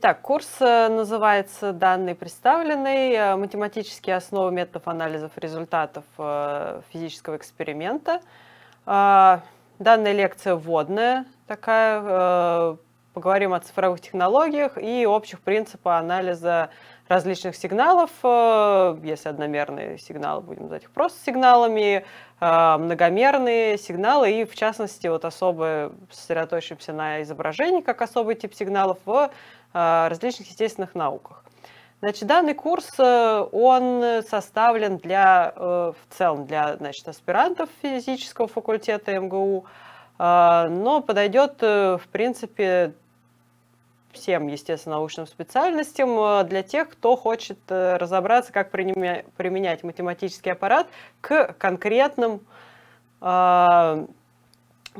Итак, курс э, называется «Данные представлены. Э, математические основы методов анализов результатов э, физического эксперимента». Данная лекция вводная такая. Поговорим о цифровых технологиях и общих принципах анализа различных сигналов, если одномерные сигналы, будем называть их просто сигналами, многомерные сигналы, и в частности вот особо сосредоточимся на изображении как особый тип сигналов в различных естественных науках. Значит, данный курс, э, он составлен для, э, в целом, для, значит, аспирантов физического факультета МГУ, э, но подойдет, в принципе, всем, естественно, научным специальностям, для тех, кто хочет разобраться, как применять математический аппарат к конкретным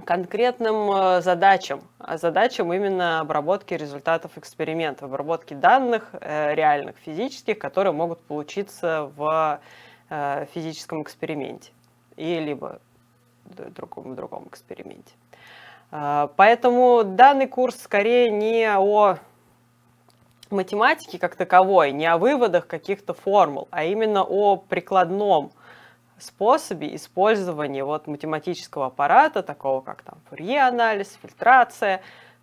конкретным э, задачам, а задачам именно обработки результатов экспериментов, обработки данных э, реальных, физических, которые могут получиться в э, физическом эксперименте и либо другом другом эксперименте. Поэтому данный курс скорее не о математике как таковой, не о выводах каких-то формул, а именно о прикладном способе использования вот математического аппарата, такого как там фурье-анализ, фильтрация,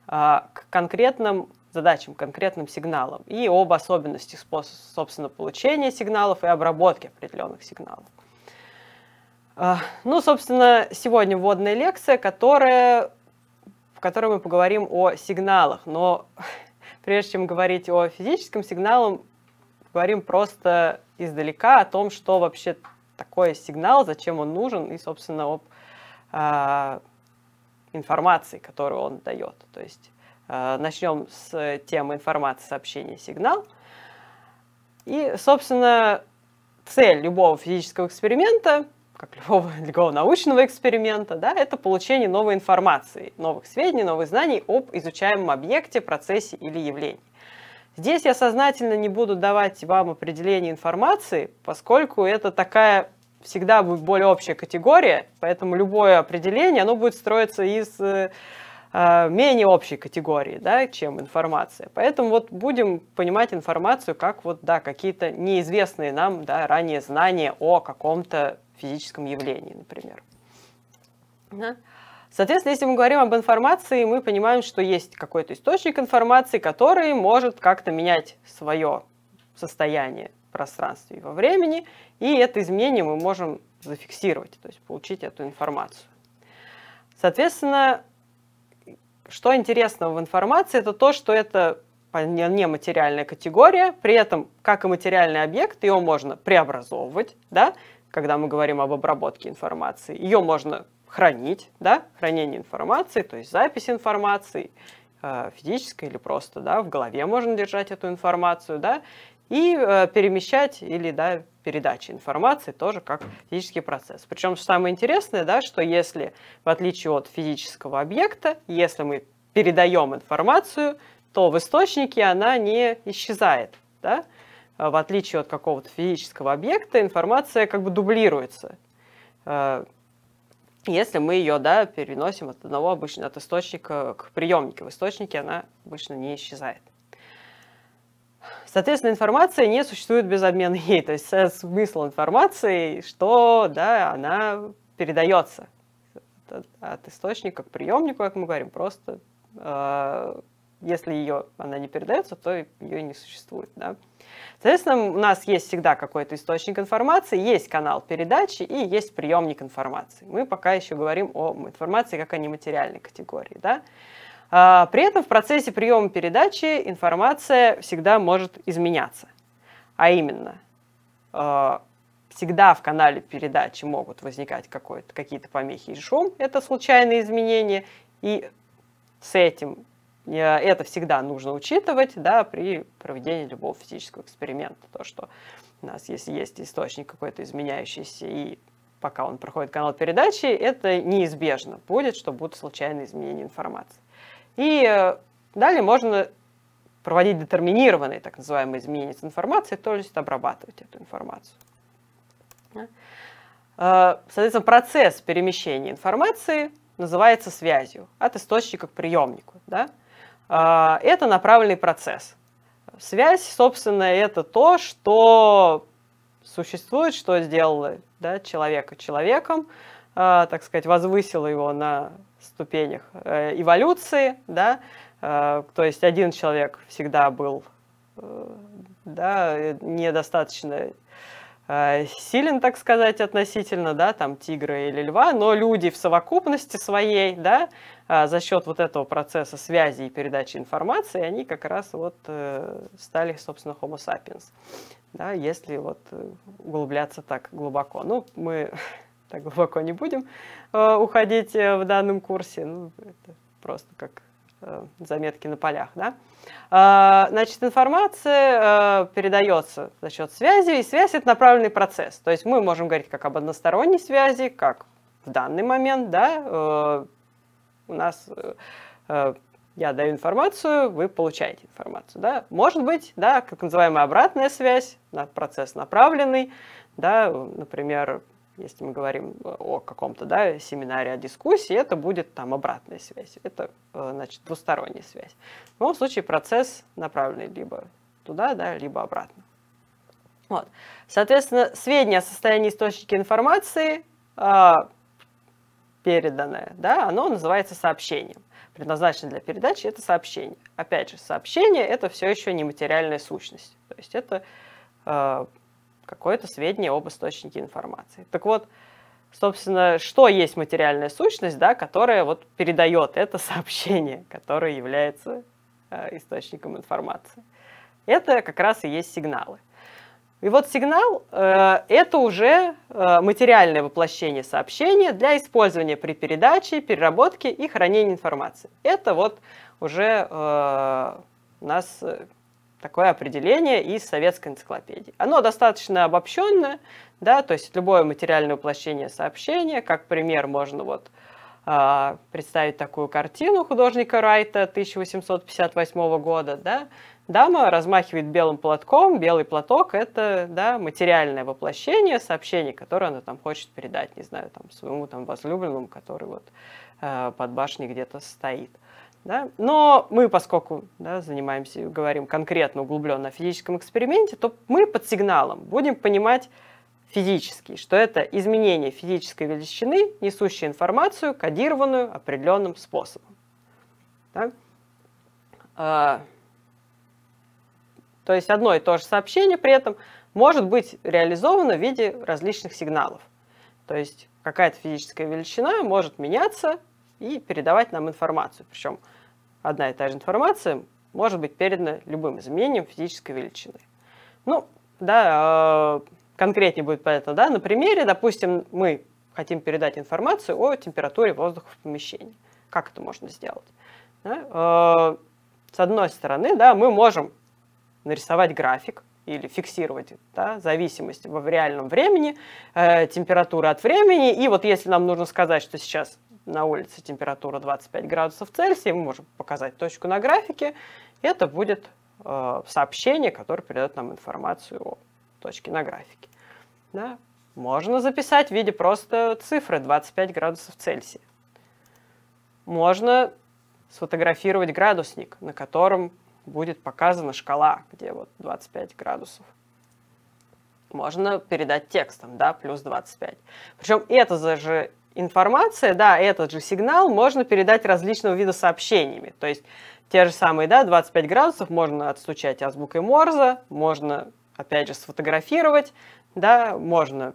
а, к конкретным задачам, конкретным сигналам и об особенностях, способ собственно, получения сигналов и обработки определенных сигналов. А, ну, собственно, сегодня вводная лекция, которая, в которой мы поговорим о сигналах. Но прежде чем говорить о физическом сигнале, говорим просто издалека о том, что вообще такой сигнал, зачем он нужен, и, собственно, об э, информации, которую он дает. То есть э, а, начнем с темы информации, сообщения, сигнал. И, собственно, цель любого физического эксперимента, как любого, любого научного эксперимента, да, это получение новой информации, новых сведений, новых знаний об изучаемом объекте, процессе или явлении. Здесь я сознательно не буду давать вам определение информации, поскольку это такая всегда будет более общая категория, поэтому любое определение, оно будет строиться из э, а, менее общей категории, да, чем информация. Поэтому вот будем понимать информацию как вот, да, какие-то неизвестные нам да, ранее знания о каком-то физическом явлении, например. Соответственно, если мы говорим об информации, мы понимаем, что есть какой-то источник информации, который может как-то менять свое состояние в пространстве и во времени, и это изменение мы можем зафиксировать, то есть получить эту информацию. Соответственно, что интересного в информации, это то, что это нематериальная категория, при этом, как и материальный объект, ее можно преобразовывать, да, когда мы говорим об обработке информации, ее можно хранить, да, хранение информации, то есть запись информации, э, физической или просто, да, в голове можно держать эту информацию, да, и э, перемещать или, да, передача информации тоже как физический процесс. Причем самое интересное, да, что если, в отличие от физического объекта, если мы передаем информацию, то в источнике она не исчезает, да, э, в отличие от какого-то физического объекта, информация как бы дублируется. Э, если мы ее да, переносим от одного обычно от источника к приемнику. В источнике она обычно не исчезает. Соответственно, информация не существует без обмена ей. То есть смысл информации, что да, она передается от источника к приемнику, как мы говорим, просто э, если ее, она не передается, то ее не существует. Да? Соответственно, у нас есть всегда какой-то источник информации, есть канал передачи и есть приемник информации. Мы пока еще говорим о информации как о нематериальной категории. Да? А, при этом в процессе приема передачи информация всегда может изменяться. А именно, а, всегда в канале передачи могут возникать какие-то помехи и шум, это случайные изменения, и с этим Э, это всегда нужно учитывать да, при проведении любого физического эксперимента. То, что у нас если есть источник какой-то изменяющийся, и пока он проходит канал передачи, это неизбежно будет, что будут случайные изменения информации. И э, далее можно проводить детерминированные так называемые изменения информации, то есть обрабатывать эту информацию. Э, соответственно, процесс перемещения информации называется связью от источника к приемнику. Да? А, это направленный процесс. Связь, собственно, это то, что существует, что сделало да, человека человеком, а, так сказать, возвысило его на ступенях э, эволюции, да, а, то есть один человек всегда был э, да, недостаточно Э, силен, так сказать, относительно, да, там, тигра или льва, но люди в совокупности своей, да, э, за счет вот этого процесса связи и передачи информации, они как раз вот э, стали, собственно, homo sapiens, да, если вот углубляться так глубоко. Ну, мы так глубоко не будем уходить в данном курсе, ну, это просто как Э, заметки на полях, да? А, значит, информация э, передается за счет связи, и связь – это направленный процесс. То есть мы можем говорить как об односторонней связи, как в данный момент, да, э, у нас я даю информацию, вы получаете информацию, да. Может быть, да, как называемая обратная связь, процесс направленный, да, например, если мы говорим э, о каком-то да, семинаре, о дискуссии, это будет там обратная связь. Это, э, значит, двусторонняя связь. В любом случае процесс направленный либо туда, да, либо обратно. Вот. Соответственно, сведения о состоянии источника информации, а, переданное, да, оно называется сообщением. Предназначено для передачи это сообщение. Опять же, сообщение это все еще нематериальная сущность. То есть это э, какое-то сведение об источнике информации. Так вот, собственно, что есть материальная сущность, да, которая вот передает это сообщение, которое является э, источником информации. Это как раз и есть сигналы. И вот сигнал э, – это уже э, материальное воплощение сообщения для использования при передаче, переработке и хранении информации. Это вот уже э, у нас э, Такое определение из советской энциклопедии. Оно достаточно обобщенное, да, то есть любое материальное воплощение сообщения, как пример можно вот э, представить такую картину художника Райта 1858 года, да, дама размахивает белым платком, белый платок – это да, материальное воплощение сообщения, которое она там хочет передать, не знаю, там, своему там, возлюбленному, который вот э, под башней где-то стоит. Э, да? Но мы, поскольку да, занимаемся, говорим конкретно углубленно о физическом эксперименте, то мы под сигналом будем понимать физический, что это изменение физической величины, несущей информацию, кодированную определенным способом. Да? А, то есть одно и то же сообщение при этом может быть реализовано в виде различных сигналов. То есть какая-то физическая величина может меняться и передавать нам информацию. Причем одна и та же информация может быть передана любым изменением физической величины. Ну, да, а, конкретнее будет понятно, да, на примере, допустим, мы хотим передать информацию о температуре воздуха в помещении. Как это можно сделать? Да? А, с одной стороны, да, мы можем нарисовать график или фиксировать да, зависимость в реальном времени, э, температуры от времени. И вот если нам нужно сказать, что сейчас на улице температура 25 градусов Цельсия, мы можем показать точку на графике, И это будет э, сообщение, которое передает нам информацию о точке на графике. Да? Можно записать в виде просто цифры 25 градусов Цельсия. Можно сфотографировать градусник, на котором будет показана шкала, где вот 25 градусов. Можно передать текстом, да, плюс 25. Причем это же информация, да, этот же сигнал можно передать различного вида сообщениями. То есть те же самые, да, 25 градусов можно отстучать азбукой Морзе, можно, опять же, сфотографировать, да, можно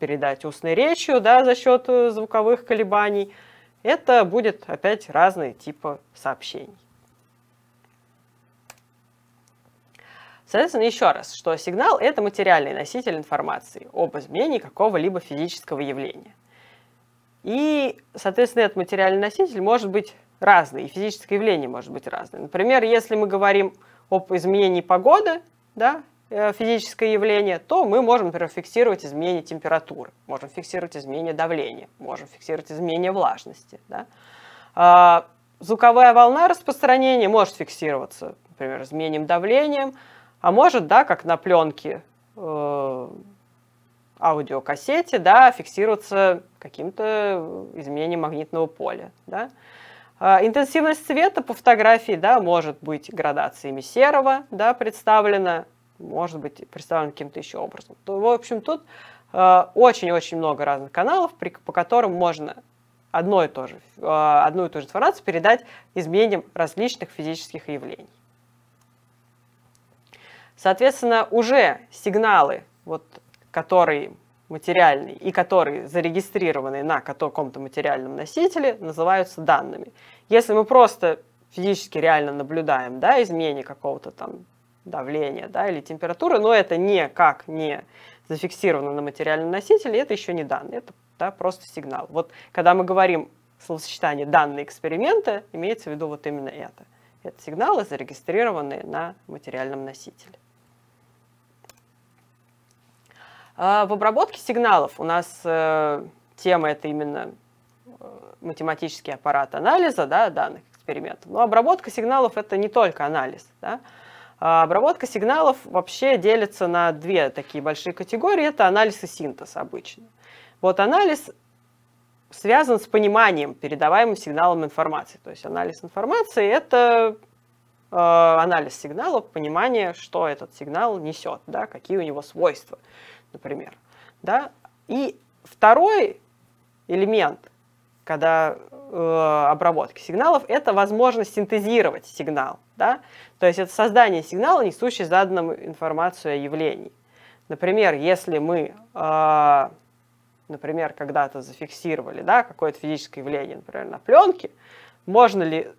передать устной речью, да, за счет э, звуковых колебаний. Это будет опять разные типы сообщений. Соответственно, еще раз, что сигнал – это материальный носитель информации об изменении какого-либо физического явления. И, соответственно, этот материальный носитель может быть разный, и физическое явление может быть разное. Например, если мы говорим об изменении погоды, да, э, физическое явление, то мы можем, например, фиксировать изменение температуры, можем фиксировать изменение давления, можем фиксировать изменение влажности. Да. А, звуковая волна распространения может фиксироваться, например, изменением давления, а может, да, как на пленке, э, аудиокассете да, фиксируется каким-то изменением магнитного поля. Да. А, интенсивность цвета по фотографии да, может быть градациями серого да, представлена, может быть представлена каким-то еще образом. То, в общем, тут а, очень-очень много разных каналов, при, по которым можно одно и то же, а, одну и ту же информацию передать изменением различных физических явлений. Соответственно, уже сигналы вот который материальный и которые зарегистрированы на каком-то материальном носителе, называются данными. Если мы просто физически реально наблюдаем да, изменение какого-то там давления да, или температуры, но это никак не зафиксировано на материальном носителе, это еще не данные, это да, просто сигнал. Вот когда мы говорим словосочетание «данные эксперимента», имеется в виду вот именно это. Это сигналы, зарегистрированные на материальном носителе. А, в обработке сигналов у нас э, тема это именно э, математический аппарат анализа да, данных экспериментов. Но обработка сигналов это не только анализ. Да? А, обработка сигналов вообще делится на две такие большие категории. Это анализ и синтез обычно. Вот анализ связан с пониманием передаваемым сигналом информации. То есть анализ информации – это э, анализ сигналов, понимание, что этот сигнал несет, да, какие у него свойства, например. Да? И второй элемент, когда э, обработки сигналов, это возможность синтезировать сигнал. Да? То есть это создание сигнала, несущий заданную информацию о явлении. Например, если мы, э, например, когда-то зафиксировали да, какое-то физическое явление, например, на пленке, можно ли,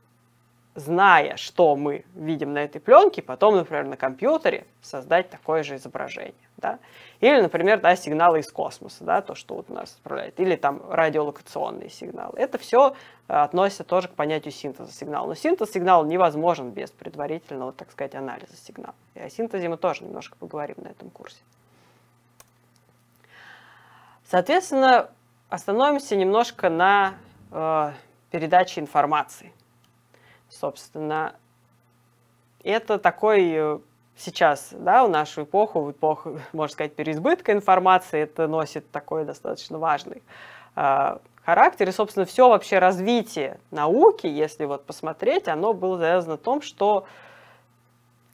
зная, что мы видим на этой пленке, потом, например, на компьютере создать такое же изображение? Да? Или, например, да, сигналы из космоса, да, то, что вот у нас отправляет. Или там радиолокационные сигналы. Это все э, относится тоже к понятию синтеза сигнала. Но синтез сигнала невозможен без предварительного, так сказать, анализа сигнала. И о синтезе мы тоже немножко поговорим на этом курсе. Соответственно, остановимся немножко на э, передаче информации. Собственно, это такой э, сейчас, да, в нашу эпоху, в эпоху, можно сказать, переизбытка информации, это носит такой достаточно важный э, характер. И, собственно, все вообще развитие науки, если вот посмотреть, оно было завязано в том, что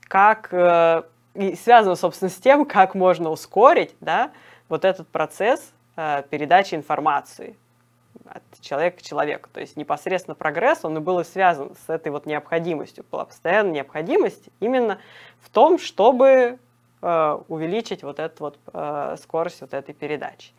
как... Э, и связано, собственно, с тем, как можно ускорить, да, вот этот процесс э, передачи информации от человека к человеку. То есть непосредственно прогресс, он и был и связан с этой вот необходимостью. Была постоянная необходимость именно в том, чтобы э, увеличить вот эту вот э, скорость вот этой передачи.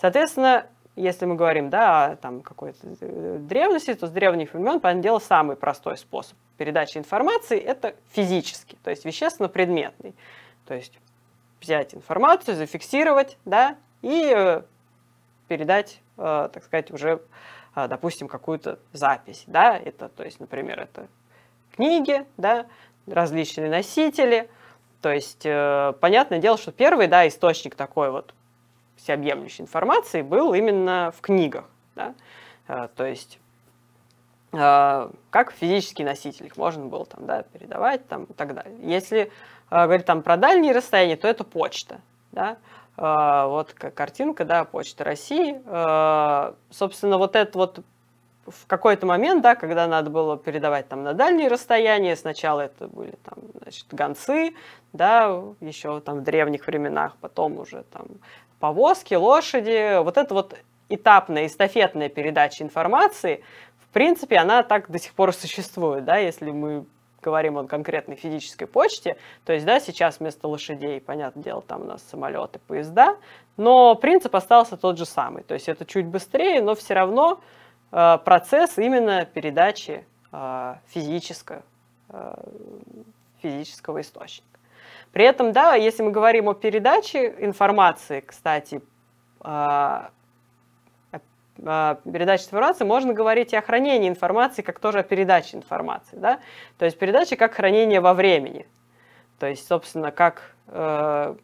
Соответственно, если мы говорим да, о там, какой-то э, древности, то с древних времен, понятное дело, самый простой способ передачи информации – это физический, то есть вещественно-предметный. То есть взять информацию, зафиксировать, да, и передать, э, так сказать, уже, э, допустим, какую-то запись, да, это, то есть, например, это книги, да, различные носители, то есть, э, понятное дело, что первый, да, источник такой вот всеобъемлющей информации был именно в книгах, да, то есть, как физический носитель, их можно было там, да, передавать там, и так далее. Если говорить там про дальние расстояния, то это почта. Да? А, вот картинка, да, Почта России. А, собственно, вот это вот в какой-то момент, да, когда надо было передавать там на дальние расстояния, сначала это были там, значит, гонцы, да, еще там в древних временах, потом уже там повозки, лошади, вот это вот этапная, эстафетная передача информации, в принципе, она так до сих пор существует, да, если мы говорим о конкретной физической почте, то есть, да, сейчас вместо лошадей, понятное дело, там у нас самолеты, поезда, но принцип остался тот же самый, то есть это чуть быстрее, но все равно э, процесс именно передачи э, физического, э, физического источника. При этом, да, если мы говорим о передаче информации, кстати, э, а, передачи информации можно говорить и о хранении информации, как тоже о передаче информации. Да? То есть передача как хранение во времени. То есть, собственно, как э,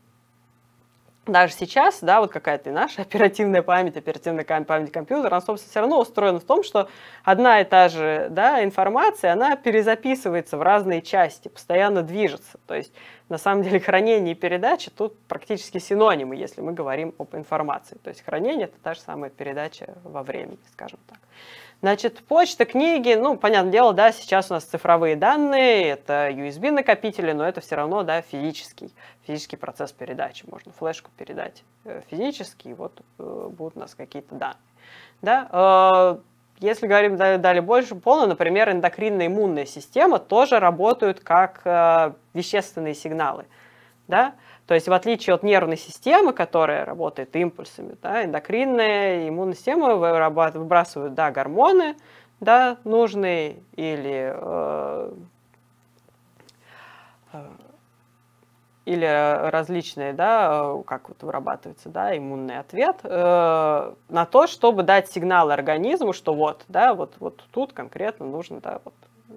даже сейчас, да, вот какая-то наша оперативная память, оперативная память компьютера, она, собственно, все равно устроена в том, что одна и та же да, информация, она перезаписывается в разные части, постоянно движется. То есть, на самом деле, хранение и передача тут практически синонимы, если мы говорим об информации. То есть, хранение – это та же самая передача во времени, скажем так. Значит, почта, книги, ну, понятное дело, да, сейчас у нас цифровые данные, это USB-накопители, но это все равно, да, физический, физический процесс передачи. Можно флешку передать э, физически, и вот э, будут у нас какие-то данные. Да? Э, если говорим далее больше полно, например, эндокринно иммунная система тоже работают как вещественные сигналы. Да? То есть в отличие от нервной системы, которая работает импульсами, да, эндокринная иммунная система выбрасывает да, гормоны да, нужные или э, или различные, да, э, как вот вырабатывается, да, иммунный ответ, э, на то, чтобы дать сигнал организму, что вот, да, вот, вот тут конкретно нужно, да, вот, э,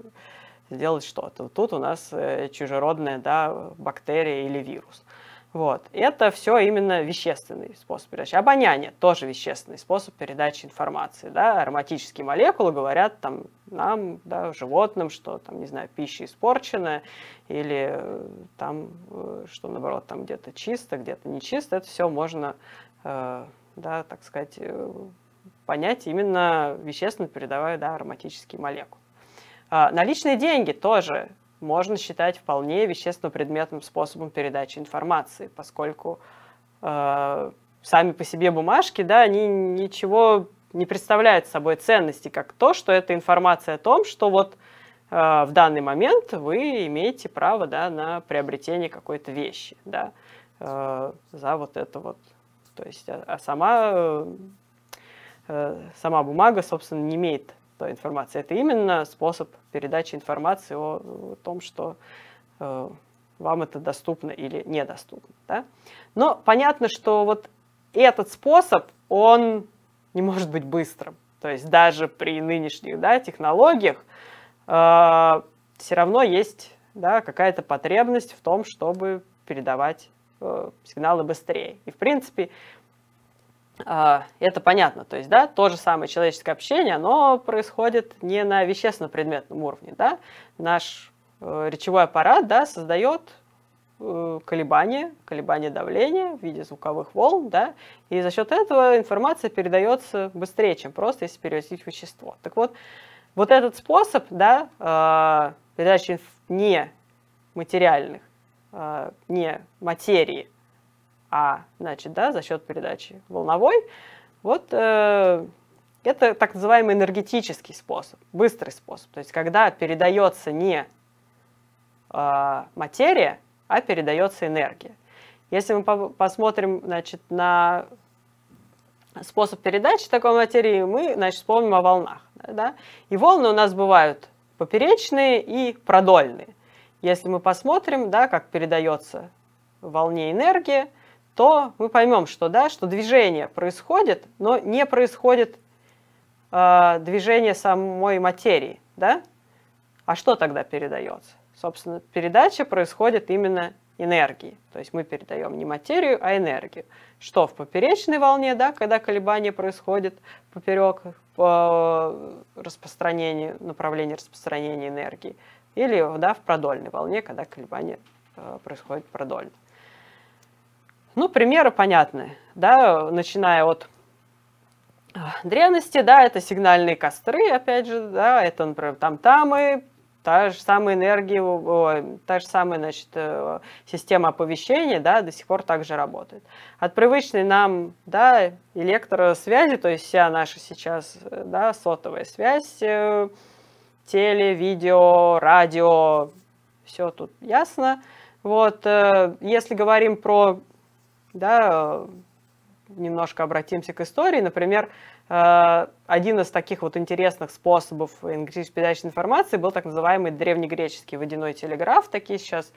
сделать что-то. тут у нас э, чужеродная, да, бактерия или вирус. Вот. Это все именно вещественный способ передачи. Обоняние тоже вещественный способ передачи информации. Да? Ароматические молекулы говорят там, нам, да, животным, что там, не знаю, пища испорчена, или э, там, э, что наоборот, там где-то чисто, где-то нечисто. Это все можно, э, да, так сказать, понять именно вещественно передавая да, ароматические молекулы. А, наличные деньги тоже можно считать вполне вещественно-предметным способом передачи информации, поскольку э, сами по себе бумажки, да, они ничего не представляют собой ценности, как то, что это информация о том, что вот э, в данный момент вы имеете право да, на приобретение какой-то вещи, да, э, за вот это вот. То есть, а, а сама, э, э сама бумага, собственно, не имеет информация Это именно способ передачи информации о, о том, что э, вам это доступно или недоступно. Да? Но понятно, что вот этот способ, он не может быть быстрым. То есть даже при нынешних да, технологиях э, все равно есть да, какая-то потребность в том, чтобы передавать э, сигналы быстрее. И, в принципе, а, это понятно, то есть, да, то же самое человеческое общение, оно происходит не на вещественно-предметном уровне, да, наш э, речевой аппарат, да, создает э, колебания, колебания давления в виде звуковых волн, да, и за счет этого информация передается быстрее, чем просто если перевозить вещество. Так вот, вот этот способ, да, а, передачи не материальных, а, не материи а, значит, да, за счет передачи волновой. Вот э, это так называемый энергетический способ, быстрый способ. То есть, когда передается не э, материя, а передается энергия. Если мы по посмотрим значит, на способ передачи такой материи, мы значит, вспомним о волнах. Да? И волны у нас бывают поперечные и продольные. Если мы посмотрим, да, как передается волне энергия, то мы поймем, что да, что движение происходит, но не происходит э, движение самой материи, да? А что тогда передается? Собственно, передача происходит именно энергии. То есть мы передаем не материю, а энергию. Что в поперечной волне, да, когда колебание происходит поперек по э, распространению, направлению распространения энергии. Или да, в продольной волне, когда колебание э, происходит продольно. Ну, примеры понятны, да, начиная от э, древности, да, это сигнальные костры, опять же, да, это, например, там-тамы, та же самая энергия, та же самая, значит, э, система оповещения, да, до сих пор также работает. От привычной нам, да, электросвязи, то есть вся наша сейчас, да, сотовая связь, э, теле, видео, радио, все тут ясно. Вот, если говорим про да, немножко обратимся к истории. Например, э, один из таких вот интересных способов передачи информации был так называемый древнегреческий водяной телеграф. Такие сейчас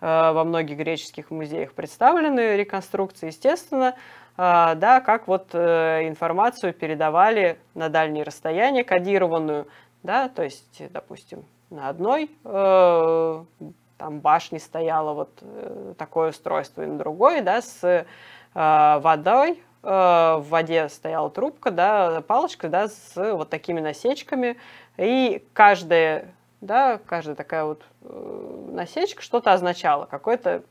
э, во многих греческих музеях представлены реконструкции, естественно. Э, да, как вот информацию передавали на дальние расстояния, кодированную, да, то есть, допустим, на одной там башни стояло вот э, такое устройство и на другой, да, с э, водой, э, в воде стояла трубка, да, палочка, да, с вот такими насечками, и каждая, да, каждая такая вот насечка что-то означала, какую-то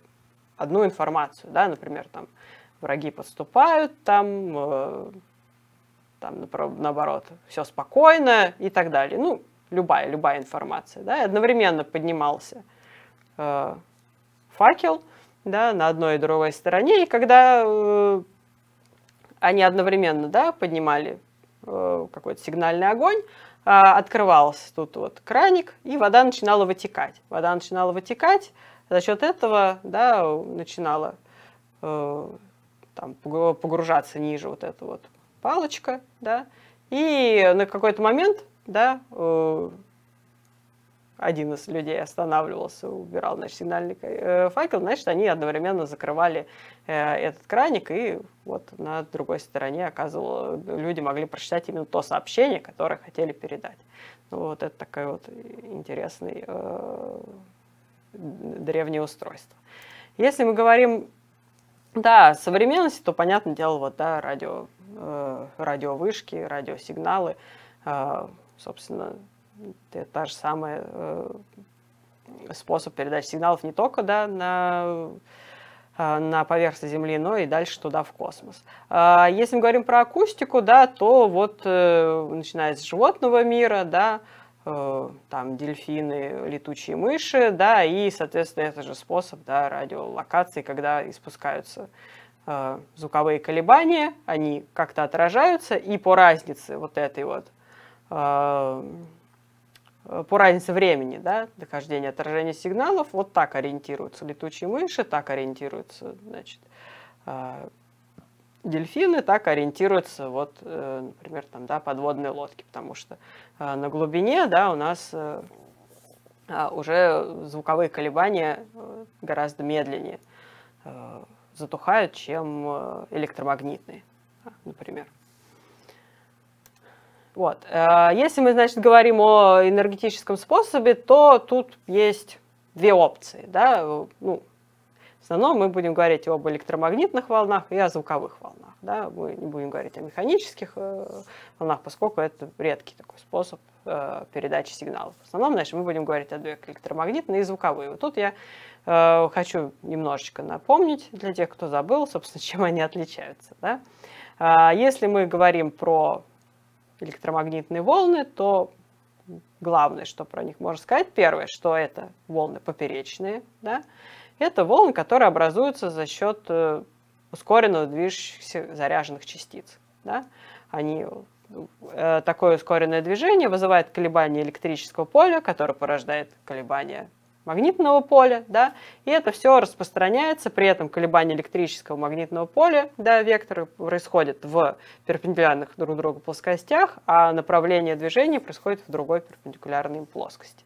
одну информацию, да, например, там враги подступают, там, там наоборот, все спокойно и так далее. Ну, любая, любая информация, да, и одновременно поднимался – э, факел да, на одной и другой стороне, и когда э, они одновременно да, поднимали э, какой-то сигнальный огонь, а, открывался тут вот краник, и вода начинала вытекать. Вода начинала вытекать, за счет этого да, начинала э, там, погружаться ниже вот эта вот палочка, да, и на какой-то момент да, один из людей останавливался, убирал наш сигнальный э, факел, значит, они одновременно закрывали э, этот краник, и вот на другой стороне оказывало, люди могли прочитать именно то сообщение, которое хотели передать. Ну, вот это такое вот интересное э, древнее устройство. Если мы говорим да, современности, то, понятное дело, вот, да, радио, э, радиовышки, радиосигналы, собственно, та же самая э, способ передачи сигналов не только да, на, э, на поверхность Земли, но и дальше туда, в космос. А если мы говорим про акустику, да, то вот э, начиная с животного мира, да, э, там дельфины, летучие мыши, да, и, соответственно, это же способ, да, радиолокации, когда испускаются звуковые колебания, они как-то отражаются, и по разнице вот этой вот Э, по разнице времени, да, дохождение, отражения сигналов, вот так ориентируются летучие мыши, так ориентируются, значит, а, дельфины, так ориентируются, вот, э, например, там, да, подводные лодки, потому что э, на глубине, да, у нас а, уже звуковые колебания гораздо медленнее затухают, чем электромагнитные, например. Вот. Э, если мы, значит, говорим о энергетическом способе, то тут есть две опции. Да? Э, ну, в основном мы будем говорить об электромагнитных волнах и о звуковых волнах. Да? Мы не будем говорить о механических э, волнах, поскольку это редкий такой способ передачи сигналов. В основном, значит, мы будем говорить о двух электромагнитных и звуковых. Вот тут я хочу немножечко напомнить для тех, кто забыл, собственно, чем они отличаются. Да? Если мы говорим про электромагнитные волны, то главное, что про них можно сказать, первое, что это волны поперечные, да, это волны, которые образуются за счет э, ускоренного движущихся заряженных частиц. Да? Они, э, такое ускоренное движение вызывает колебания электрического поля, которое порождает колебания магнитного поля, да, и это все распространяется, при этом колебания электрического магнитного поля, да, векторы происходят в перпендикулярных друг другу плоскостях, а направление движения происходит в другой перпендикулярной плоскости.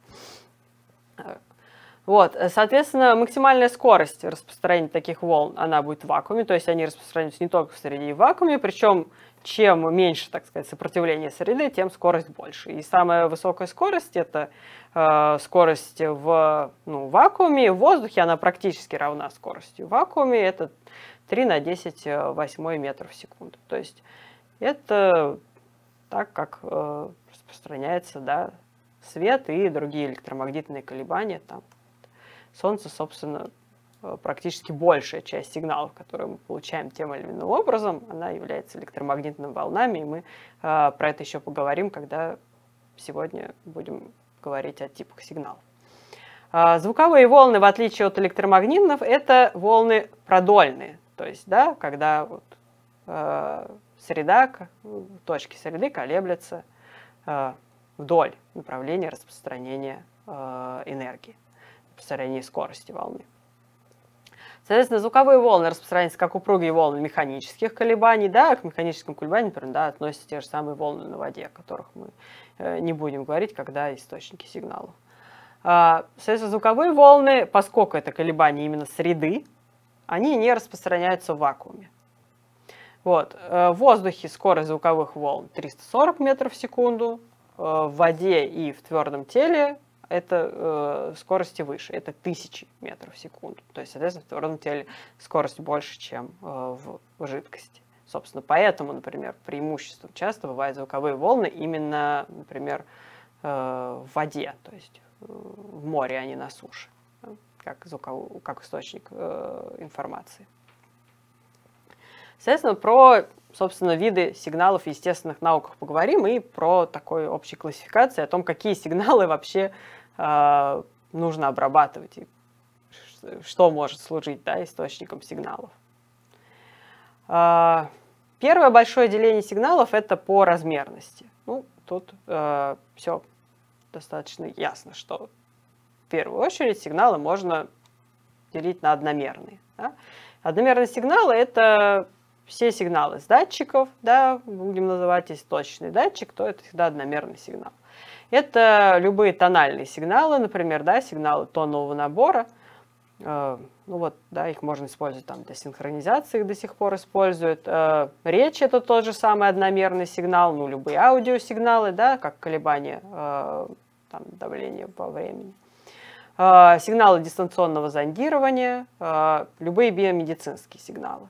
Вот, соответственно, максимальная скорость распространения таких волн, она будет в вакууме, то есть они распространяются не только в среде и в вакууме, причем чем меньше, так сказать, сопротивление среды, тем скорость больше. И самая высокая скорость это э, скорость в ну, вакууме. В воздухе она практически равна скорости в вакууме. Это 3 на 10 э, восьмой метров в секунду. То есть это так, как э, распространяется да, свет и другие электромагнитные колебания. Там. Солнце, собственно, Э, практически большая часть сигналов, которые мы получаем тем или иным образом, она является электромагнитными волнами, и мы э, про это еще поговорим, когда сегодня будем говорить о типах сигналов. Э, звуковые волны, в отличие от электромагнитных, это волны продольные, то есть, да, когда вот, э, среда, точки среды колеблется э, вдоль направления распространения э, энергии, распространения скорости волны. Соответственно, звуковые волны распространяются как упругие волны механических колебаний, да, к механическим колебаниям, например, да, относятся те же самые волны на воде, о которых мы э, не будем говорить, когда источники сигнала. Соответственно, звуковые волны, поскольку это колебания именно среды, они не распространяются в вакууме. Вот. Э, в воздухе скорость звуковых волн 340 метров в секунду, э, в воде и в твердом теле это э, скорости выше, это тысячи метров в секунду. То есть, соответственно, в твердом теле скорость больше, чем э, в жидкости. Собственно, поэтому, например, преимуществом часто бывают звуковые волны именно, например, э, в воде, то есть э, в море, а не на суше, как, звуков, как источник э, информации. Соответственно, про, собственно, виды сигналов в естественных науках поговорим и про такой общей классификации, о том, какие сигналы вообще а, нужно обрабатывать и что может служить да, источником сигналов. А, первое большое деление сигналов это по размерности. Ну, тут э, а, все достаточно ясно, что в первую очередь сигналы можно делить на одномерные. Да? Одномерные сигналы это все сигналы с датчиков, да, будем называть, если точный датчик, то это всегда одномерный сигнал. Это любые тональные сигналы, например, да, сигналы тонового набора. Э, ну вот, да, их можно использовать там для синхронизации, их до сих пор используют. Э, речь это тот же самый одномерный сигнал, ну любые аудиосигналы, да, как колебания э, там, давления по времени. Сигналы дистанционного зондирования, любые биомедицинские сигналы.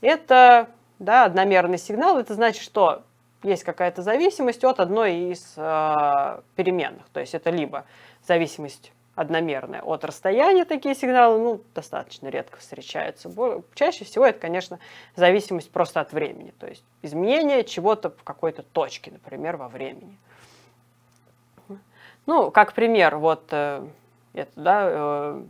Это да, одномерный сигнал, это значит, что есть какая-то зависимость от одной из э, переменных. То есть это либо зависимость одномерная от расстояния такие сигналы, ну, достаточно редко встречаются. Чаще всего это, конечно, зависимость просто от времени, то есть изменение чего-то в какой-то точке, например, во времени. Ну, как пример, вот э, это, да, э,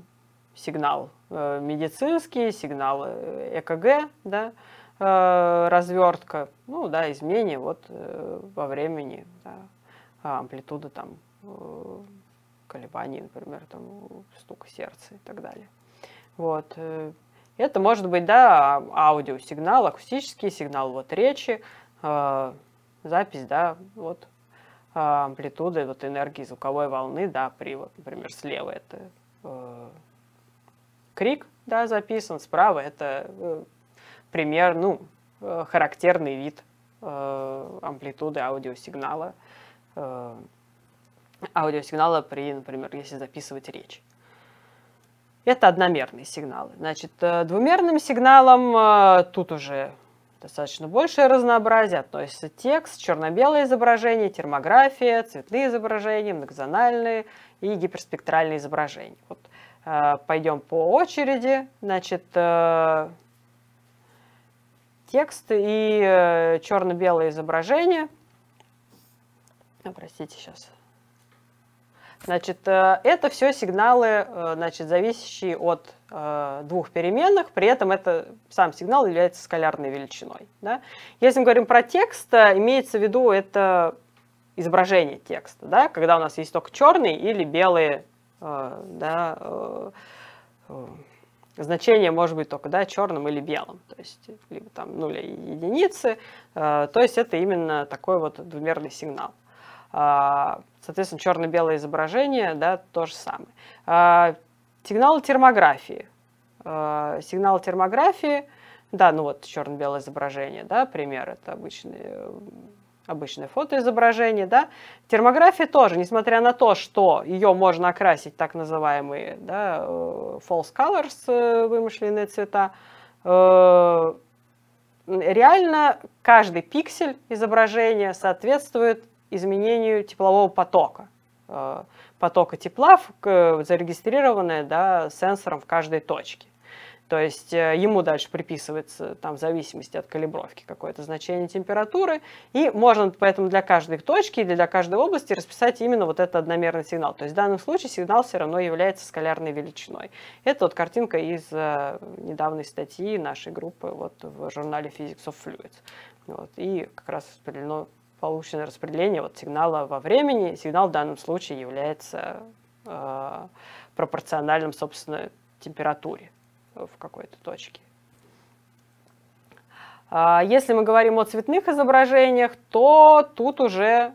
сигнал э, медицинский, сигнал ЭКГ, э да, э, Э, развертка, ну да, изменение вот э, во времени, да, а амплитуда там э, колебаний, например, там стук сердца и так далее. Вот. Это может быть, да, аудиосигнал, акустический сигнал вот речи, запись, да, вот амплитуды вот энергии звуковой волны, да, при вот, например, слева это крик, да, записан, справа это пример, ну, э, характерный вид э, амплитуды аудиосигнала, э, аудиосигнала при, например, если записывать речь. Это одномерные сигналы. Значит, двумерным сигналом тут уже достаточно большее разнообразие. Относится текст, черно-белое изображение, термография, цветные изображения, многозональные и гиперспектральные изображения. Вот, пойдем по очереди. Значит, текст и э, черно-белое изображение. Простите, сейчас. Значит, э, это все сигналы, э, значит, зависящие от двух переменных, при этом это сам сигнал является скалярной величиной. Да? Если мы говорим про текст, имеется в виду это изображение текста, да? когда у нас есть только черный или белый, да, Значение может быть только да, черным или белым, то есть э, либо там нуля и единицы. Э, то есть это именно такой вот двумерный сигнал. А, соответственно, черно-белое изображение, да, то же самое. А, сигнал термографии. А, сигнал термографии, да, ну вот черно-белое изображение, да, пример, это обычный э, обычное фотоизображение, да. Термография тоже, несмотря на то, что ее можно окрасить так называемые да, э, false colors, э, вымышленные цвета, э, реально каждый пиксель изображения соответствует изменению теплового потока, потока тепла, зарегистрированное да, сенсором в каждой точке. То есть э, ему дальше приписывается там в зависимости от калибровки какое-то значение температуры. И можно поэтому для каждой точки или для каждой области расписать именно вот этот одномерный сигнал. То есть в данном случае сигнал все равно является скалярной величиной. Это вот картинка из э, недавней статьи нашей группы вот в журнале Physics of Fluids. Вот. И как раз распределено получено распределение вот сигнала во времени. Сигнал в данном случае является э, пропорциональным, собственно, температуре в какой-то точке. А, если мы говорим о цветных изображениях, то тут уже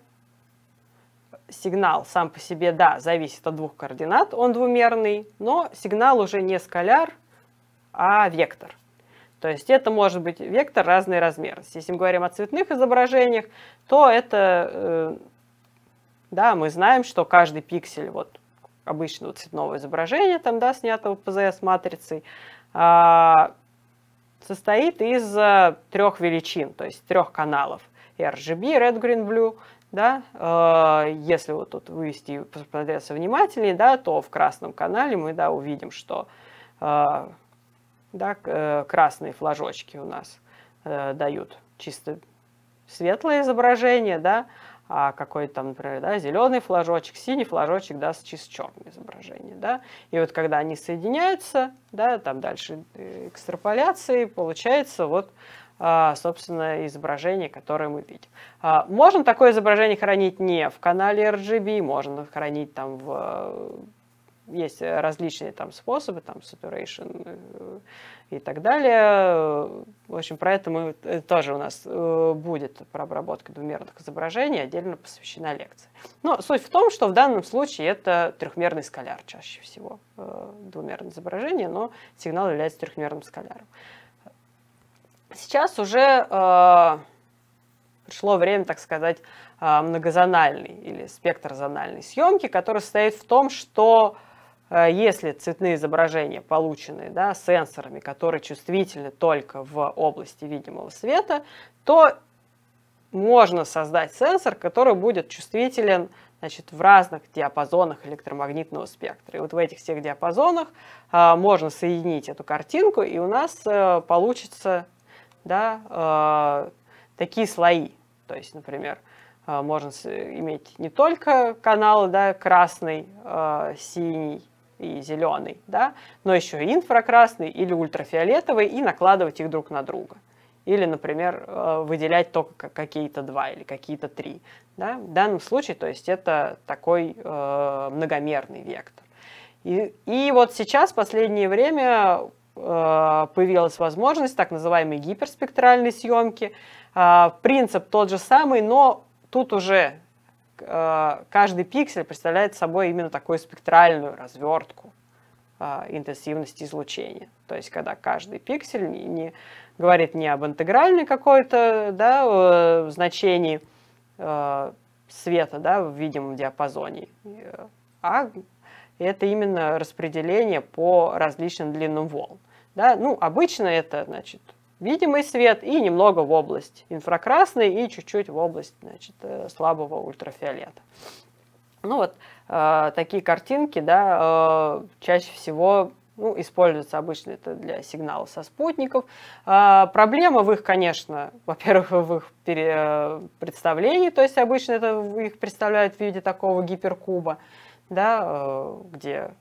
сигнал сам по себе, да, зависит от двух координат, он двумерный, но сигнал уже не скаляр, а вектор. То есть это может быть вектор разной размерности. Если мы говорим о цветных изображениях, то это, э, да, мы знаем, что каждый пиксель вот обычного цветного изображения, там, да, снятого ПЗС-матрицей, а, состоит из а, трех величин, то есть трех каналов. RGB, Red, Green, Blue, да, а, если вот тут вывести и посмотреться внимательнее, да, то в красном канале мы, да, увидим, что, да, э, красные флажочки у нас э, дают чисто светлое изображение, да, а какой-то там, например, да, зеленый флажочек, синий флажочек, да, с чисто черным изображением, да. И вот когда они соединяются, да, там дальше э, экстраполяции, получается вот а, собственно, изображение, которое мы видим. А, можно такое изображение хранить не в канале RGB, можно хранить там в есть э, различные там способы, там saturation э, и так далее. В общем, про это мы это тоже у нас э, будет про обработку двумерных изображений отдельно посвящена лекция. Но суть в том, что в данном случае это трехмерный скаляр чаще всего. Двумерное изображение, но сигнал является трехмерным скаляром. Сейчас уже э, пришло время, так сказать, многозональной или спектрозональной съемки, которая состоит в том, что Э, если цветные изображения получены да, сенсорами, которые чувствительны только в области видимого света, то можно создать сенсор, который будет чувствителен значит, в разных диапазонах электромагнитного спектра. И вот в этих всех диапазонах а, можно соединить эту картинку, и у нас а, получится да, а, такие слои. То есть, например, а, можно иметь не только каналы да, красный, а, синий, и зеленый, да, но еще и инфракрасный или ультрафиолетовый и накладывать их друг на друга. Или, например, э, выделять только какие-то два или какие-то три. Да? В данном случае, то есть, это такой э, многомерный вектор. И, и вот сейчас, в последнее время, э, появилась возможность так называемой гиперспектральной съемки. А, принцип тот же самый, но тут уже Э, каждый пиксель представляет собой именно такую спектральную развертку э, интенсивности излучения. То есть, когда каждый пиксель не, не говорит не об интегральной какой-то да, э, значении света да, в видимом диапазоне, а это именно распределение по различным длинам волн. Да? Ну, обычно это, значит, видимый свет и немного в область инфракрасный и чуть-чуть в область значит, э, слабого ультрафиолета. Ну вот э, такие картинки, да, э, чаще всего ну, используются обычно это для сигналов со спутников. А, проблема в их, конечно, во-первых, в их пере, э, представлении, то есть обычно это их представляют в виде такого гиперкуба, да, э, где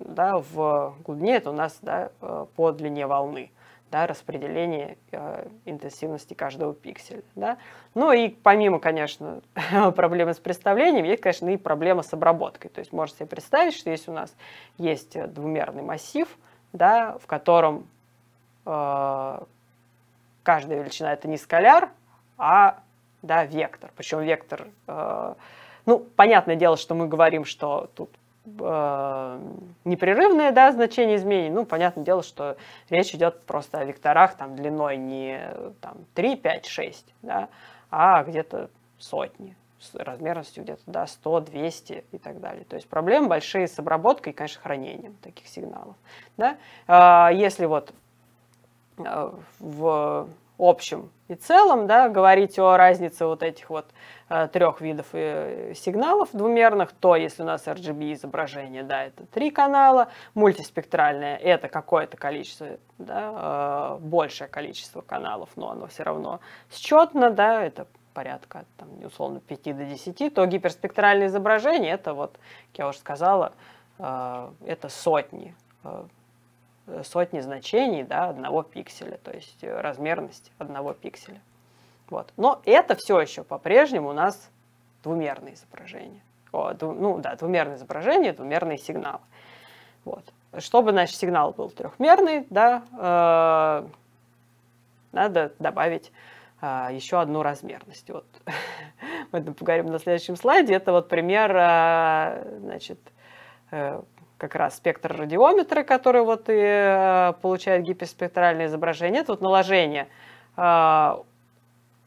да, в глубине это у нас да, по длине волны да, распределение э, интенсивности каждого пикселя. Да. Ну и помимо, конечно, проблемы с представлением, есть, конечно, и проблема с обработкой. То есть можно себе представить, что если у нас есть э, двумерный массив, да, в котором э, каждая величина это не скаляр, а да, вектор. Причем вектор, э, ну, понятное дело, что мы говорим, что тут Э, непрерывное да, значение изменений, ну, понятное дело, что речь идет просто о векторах там, длиной не там, 3, 5, 6, да, а где-то сотни с размерностью где-то да, 100, 200 и так далее. То есть проблемы большие с обработкой и, конечно, хранением таких сигналов. Да? А если вот э, в общем и целом, да, говорить о разнице вот этих вот э, трех видов э, сигналов двумерных, то если у нас RGB изображение, да, это три канала, мультиспектральное это какое-то количество, да, э, большее количество каналов, но оно все равно счетно, да, это порядка, там, условно, 5 до 10, то гиперспектральное изображение, это вот, как я уже сказала, это сотни Э, сотни значений да, одного пикселя, то есть э, размерность одного пикселя. Вот. Но это все еще по-прежнему у нас двумерное изображение. О, ду, ну да, двумерное изображение, двумерные сигналы. Вот. Чтобы наш сигнал был трехмерный, да, э, надо добавить э, еще одну размерность. Вот. Мы это поговорим на следующем слайде. Это вот пример э, значит, э, как раз спектр которые вот и э, получают гиперспектральное изображение. Это вот наложение э,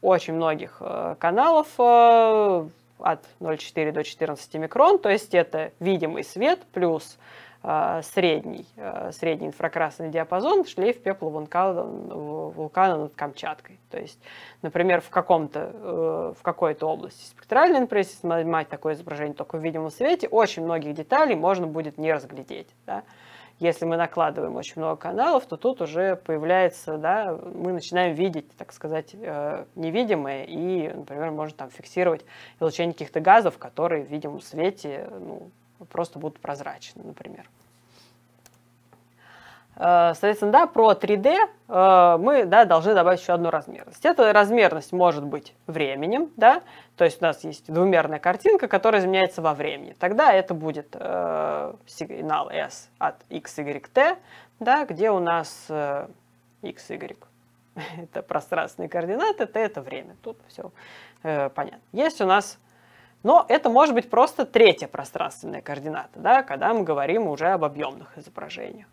очень многих э, каналов от 0,4 до 14 микрон, то есть это видимый свет плюс Э, средний, э, средний инфракрасный диапазон в шлейф пепла вулкана, вулкана над Камчаткой. То есть, например, в, каком-то, э, в какой-то области спектральной импрессии снимать такое изображение только в видимом свете, очень многих деталей можно будет не разглядеть. Да? Если мы накладываем очень много каналов, то тут уже появляется, да, мы начинаем видеть, так сказать, невидимое, и, например, можно там фиксировать излучение каких-то газов, которые в видимом свете, ну, просто будут прозрачны, например. Э, соответственно, да, про 3D э, мы да, должны добавить еще одну размерность. Эта размерность может быть временем, да, то есть у нас есть двумерная картинка, которая изменяется во времени. Тогда это будет э, сигнал S от x, y, t, да, где у нас э, x, y это пространственные координаты, t это время. Тут все э, понятно. Есть у нас но это может быть просто третья пространственная координата, да, когда мы говорим уже об объемных изображениях.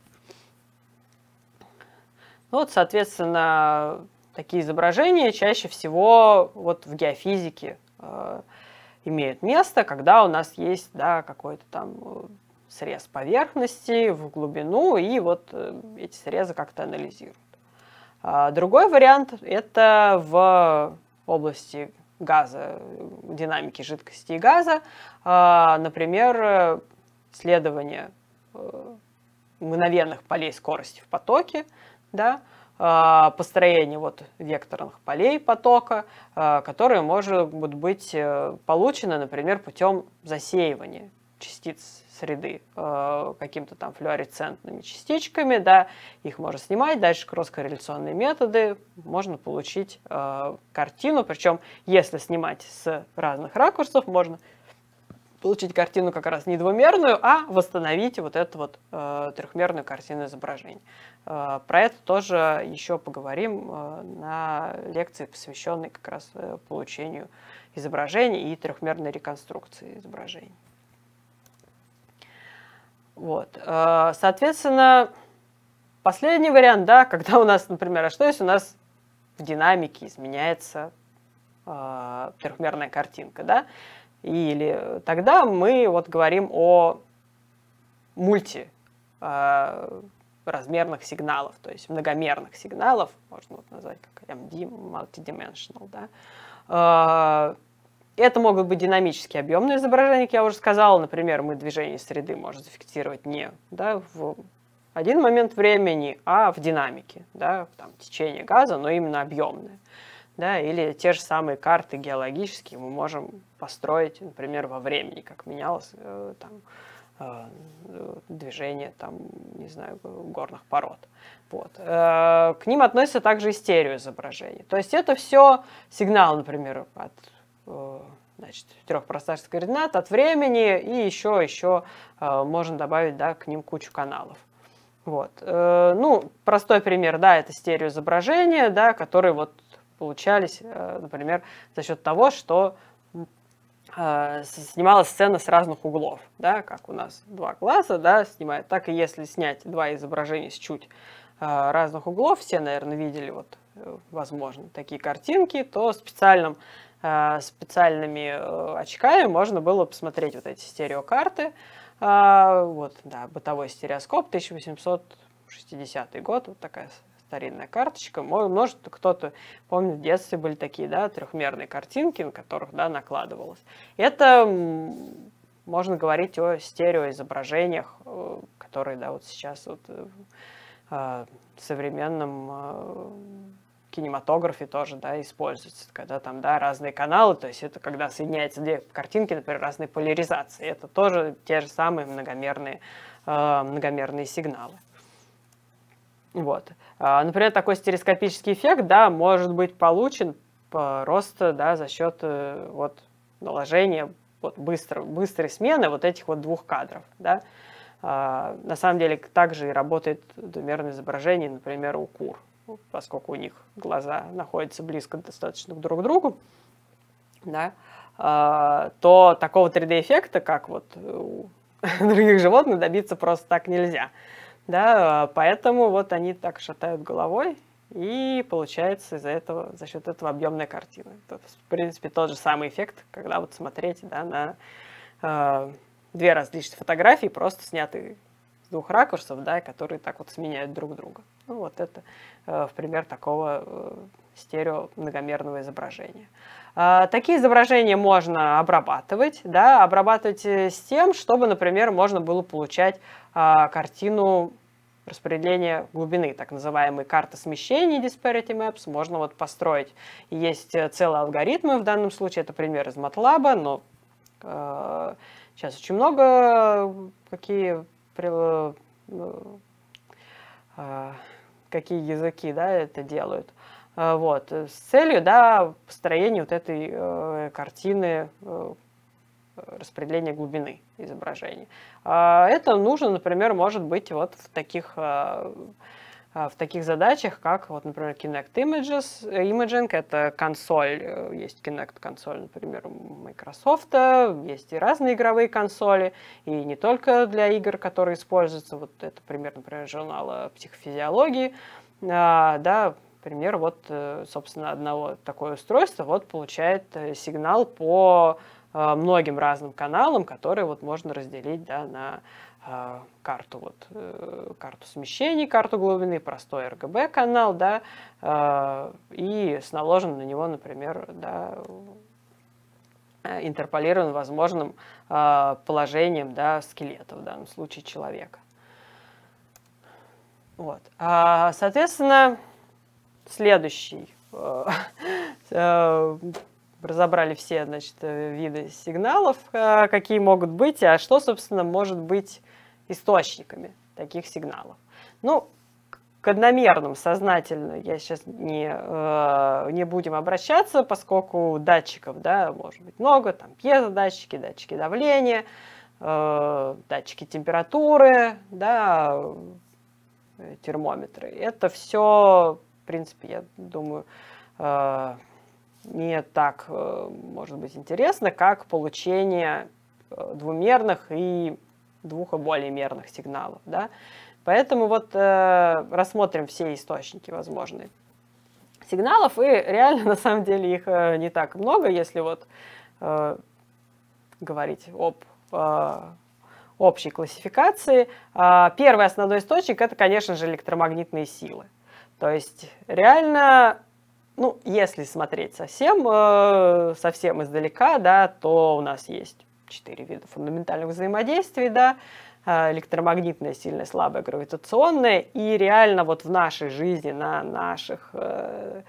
Ну, вот, соответственно, такие изображения чаще всего вот в геофизике э, имеют место, когда у нас есть да, какой-то там э, срез поверхности в глубину, и вот э, эти срезы как-то анализируют. А другой вариант – это в области газа, динамики жидкости и газа. А, например, э, следование э, мгновенных полей скорости в потоке, да, а, построение вот векторных полей потока, а, которые может быть э, получены, например, путем засеивания частиц среды э, каким-то там флуоресцентными частичками, да, их можно снимать, дальше кросс-корреляционные методы, можно получить э, картину, причем если снимать с разных ракурсов, можно получить картину как раз не двумерную, а восстановить вот эту вот э, трехмерную картину изображения. Э, про это тоже еще поговорим э, на лекции, посвященной как раз э, получению изображений и трехмерной реконструкции изображений. Вот. А, соответственно, последний вариант, да, когда у нас, например, а что если у нас в динамике изменяется а, трехмерная картинка, да, или тогда мы вот говорим о мульти а, размерных сигналов, то есть многомерных сигналов, можно вот назвать как MD, multidimensional, да, это могут быть динамические объемные изображения, как я уже сказала. Например, мы движение среды можем зафиксировать не да, в один момент времени, а в динамике, да, там, течение газа, но именно объемное. Да, или те же самые карты геологические мы можем построить, например, во времени, как менялось э, там, э, движение там, не знаю, горных пород. Вот. Э, к ним относятся также и стереоизображения. То есть это все сигнал, например, от Э, значит, трех пространств координат от времени, и еще, еще э, можно добавить да, к ним кучу каналов. Вот. Э, ну, простой пример, да, это стереоизображения, да, которые вот получались, например, за счет того, что снималась сцена с разных углов, да, как у нас два глаза, да, снимает, так и если снять два изображения с чуть разных углов, все, наверное, видели вот возможно, такие картинки, то специальным Э, специальными э, очками можно было посмотреть вот эти стереокарты. А, вот, да, бытовой стереоскоп 1860 год, вот такая старинная карточка. Может, кто-то помнит, в детстве были такие, да, трехмерные картинки, на которых, да, накладывалось. Это можно говорить о стереоизображениях, э, которые, да, вот сейчас вот в современном кинематографе тоже, да, используется, когда там, да, разные каналы, то есть это когда соединяются две картинки, например, разные поляризации, это тоже те же самые многомерные, э, многомерные сигналы. Вот. А, например, такой стереоскопический эффект, да, может быть получен просто, да, за счет э, вот наложения вот быстро, быстрой смены вот этих вот двух кадров, да. А, на самом деле также и работает двумерное изображение, например, у кур, поскольку у них глаза находятся близко достаточно друг к другу, да, а, то такого 3D-эффекта, как вот у других животных, добиться просто так нельзя. Да, поэтому вот они так шатают головой, и получается из-за этого, за счет этого объемная картина. Это, в принципе, тот же самый эффект, когда вот смотреть да, на э, две различные фотографии, просто снятые двух ракурсов, да, которые так вот сменяют друг друга. Ну, вот это э, в пример такого э, стерео многомерного изображения. А, такие изображения можно обрабатывать, да, обрабатывать э, с тем, чтобы, например, можно было получать а, картину распределение глубины, так называемые карты смещений Disparity Maps, можно вот построить. Есть целые алгоритмы, в данном случае это пример из MATLAB, но э, сейчас очень много какие ну, а, какие языки да, это делают. А, вот, с целью да, построения вот этой э, картины э, распределения глубины изображения. А, это нужно, например, может быть вот в таких а, в таких задачах, как, вот, например, Kinect Images, э, Imaging, это консоль, э, есть Kinect консоль, например, у Microsoft, есть и разные игровые консоли, и не только для игр, которые используются, вот это пример, например, журнала психофизиологии, а, да, пример вот, э, собственно, одного такое устройство вот получает сигнал по многим разным каналам, которые вот можно разделить да, на а, карту, вот, э, карту смещений, карту глубины, простой RGB канал, да, а, и с на него, например, да, э, интерполирован возможным а, положением да, скелета, в данном случае человека. Вот. Соответственно, следующий. Э, разобрали все значит, виды сигналов, какие могут быть, а что, собственно, может быть источниками таких сигналов. Ну, к одномерным сознательно я сейчас не, э, не будем обращаться, поскольку датчиков, да, может быть много, там пьезодатчики, датчики давления, э, датчики температуры, да, э, термометры. Это все, в принципе, я думаю, э, не так, э, может быть, интересно, как получение э, двумерных и двух и более мерных сигналов. Да? Поэтому вот э, рассмотрим все источники возможные сигналов, и реально на самом деле их э, не так много, если вот э, говорить об э, общей классификации. А, первый основной источник – это, конечно же, электромагнитные силы. То есть реально, ну, если смотреть совсем, э, совсем издалека, да, то у нас есть четыре вида фундаментальных взаимодействий, да, а, электромагнитное, сильное, слабое, гравитационное. И реально вот в нашей жизни, на наших, э,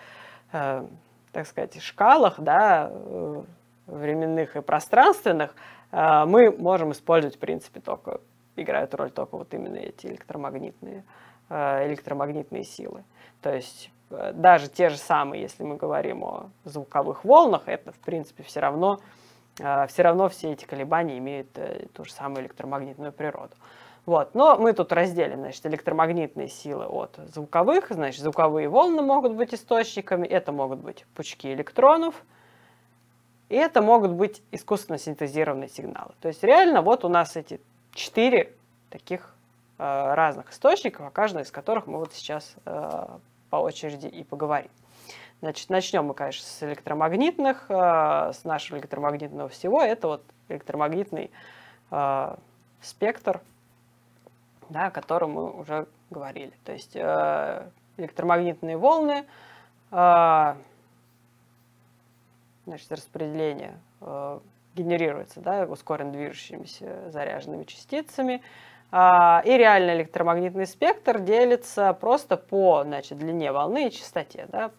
э, так сказать, шкалах, да, э, временных и пространственных, э, мы можем использовать, в принципе, только, играют роль только вот именно эти электромагнитные, э, электромагнитные силы. То есть э, даже те же самые, если мы говорим о звуковых волнах, это, в принципе, все равно а, все равно все эти колебания имеют э, ту же самую электромагнитную природу. Вот. Но мы тут разделим, значит, электромагнитные силы от звуковых. Значит, звуковые волны могут быть источниками, это могут быть пучки электронов, и это могут быть искусственно синтезированные сигналы. То есть реально вот у нас эти четыре таких э, разных источников, о каждом из которых мы вот сейчас э, по очереди и поговорим. Значит, начнем мы, конечно, с электромагнитных, а, с нашего электромагнитного всего. Это вот электромагнитный а, спектр, да, о котором мы уже говорили. То есть а, электромагнитные волны, значит, распределение генерируется да, ускоренно движущимися заряженными частицами. и реальный электромагнитный спектр делится просто по значит, длине волны и частоте. Да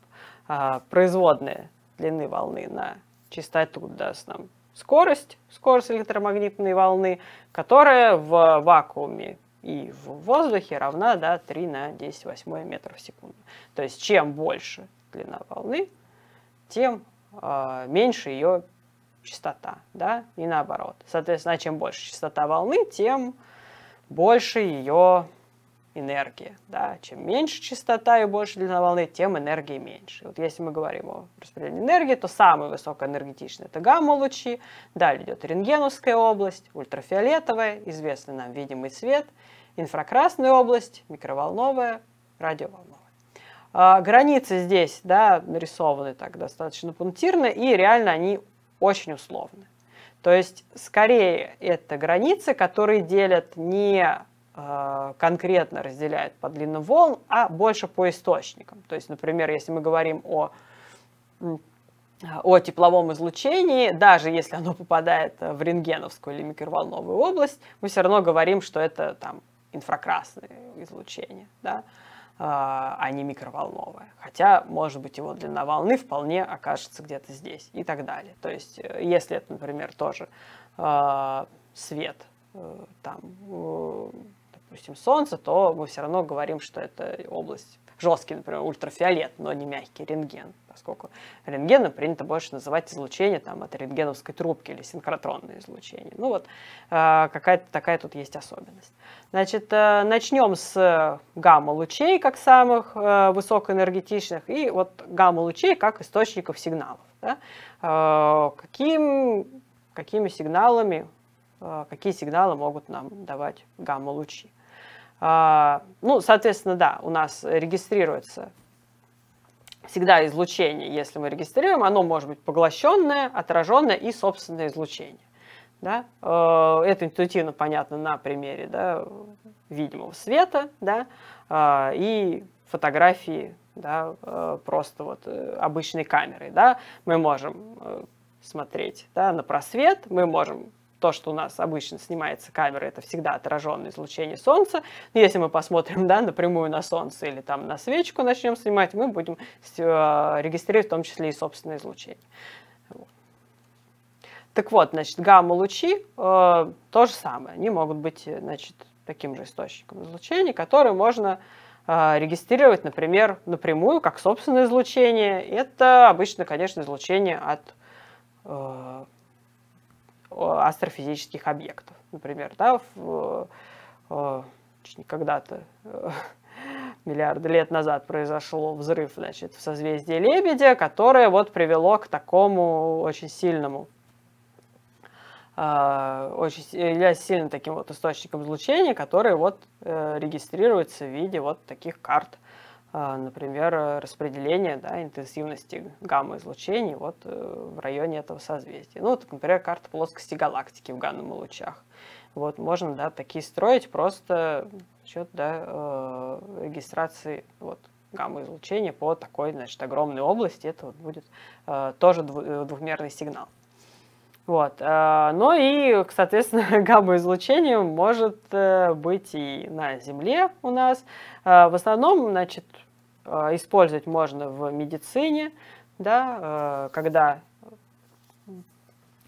а, производная длины волны на частоту даст нам скорость, скорость электромагнитной волны, которая в вакууме и в воздухе равна да, 3 на 10 восьмой метров в секунду. То есть чем больше длина волны, тем э, меньше ее частота, да, и наоборот. Соответственно, а чем больше частота волны, тем больше ее энергии, Да? Чем меньше частота и больше длина волны, тем энергии меньше. Вот если мы говорим о распределении энергии, то самый высокоэнергетичный – это гамма-лучи. Далее идет рентгеновская область, ультрафиолетовая, известный нам видимый свет, инфракрасная область, микроволновая, радиоволновая. А, границы здесь да, нарисованы так достаточно пунктирно, и реально они очень условны. То есть, скорее, это границы, которые делят не Э, конкретно разделяет по длинным волн, а больше по источникам. То есть, например, если мы говорим о, о тепловом излучении, даже если оно попадает в рентгеновскую или микроволновую область, мы все равно говорим, что это там инфракрасное излучение, да, э, а не микроволновое. Хотя, может быть, его длина волны вполне окажется где-то здесь и так далее. То есть, э, если это, например, тоже свет, там, допустим, солнце, то мы все равно говорим, что это область жесткий, например, ультрафиолет, но не мягкий рентген, поскольку рентгеном принято больше называть излучение там, от рентгеновской трубки или синхротронное излучение. Ну вот а, какая-то такая тут есть особенность. Значит, э, начнем с гамма-лучей как самых э, высокоэнергетичных и вот гамма-лучей как источников сигналов. Да? Э, каким, какими сигналами, какие сигналы могут нам давать гамма-лучи? А, ну, соответственно, да, у нас регистрируется всегда излучение, если мы регистрируем, оно может быть поглощенное, отраженное и собственное излучение. Да? Э, это интуитивно понятно на примере да, видимого света да, а, и фотографии да, э, просто вот э, обычной камерой. Да? Мы можем смотреть да, на просвет, мы можем то, что у нас обычно снимается камера, это всегда отраженное излучение Солнца. Если мы посмотрим да, напрямую на Солнце или там на свечку начнем снимать, мы будем э, регистрировать в том числе и собственное излучение. Так вот, значит, гамма-лучи э, то же самое. Они могут быть, э, значит, таким же источником излучения, который можно э, регистрировать, например, напрямую, как собственное излучение. Это обычно, конечно, излучение от э, Э, астрофизических объектов. Например, да, э, когда-то э, миллиарды лет назад произошел взрыв значит, в созвездии Лебедя, которое вот привело к такому очень сильному очень является сильным таким вот источником излучения, который вот регистрируется в виде вот таких карт а, например, э, распределение да, интенсивности гамма-излучений вот э, в районе этого созвездия. Ну, вот, например, карта плоскости галактики в гамма-лучах. Вот, можно да, такие строить просто за счет да, э, регистрации вот, гамма-излучения по такой значит, огромной области. Это вот будет тоже двумерный сигнал. Вот. А, Но ну и, соответственно, гамма-излучение может э, быть и на Земле у нас. А, в основном, значит, а, использовать можно в медицине, да, э, когда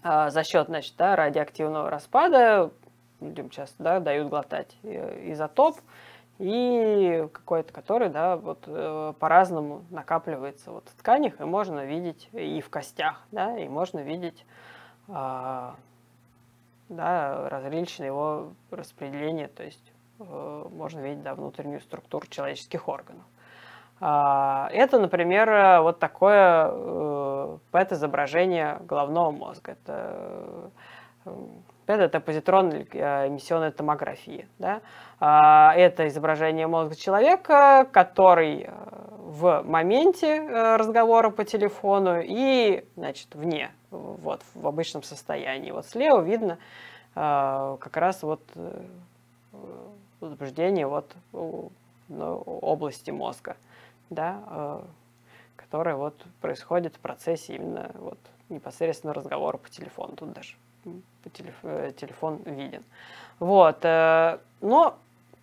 за счет, значит, да, радиоактивного распада людям часто да, дают глотать э, изотоп, и какой-то, который, да, вот по-разному накапливается вот в тканях, и можно видеть и в костях, да, и можно видеть а, да, различные его распределения, то есть э, можно видеть да, внутреннюю структуру человеческих органов. А, это, например, вот такое э, ПЭТ-изображение головного мозга. Это э, ПЭТ – это позитронная эмиссионная томография. Да? А, это изображение мозга человека, который в моменте разговора по телефону и значит, вне вот, в обычном состоянии. Вот слева видно э, как раз вот э, возбуждение вот области мозга, да, э, которое вот происходит в процессе именно вот непосредственно разговора по телефону. Тут даже телефон виден. Вот, но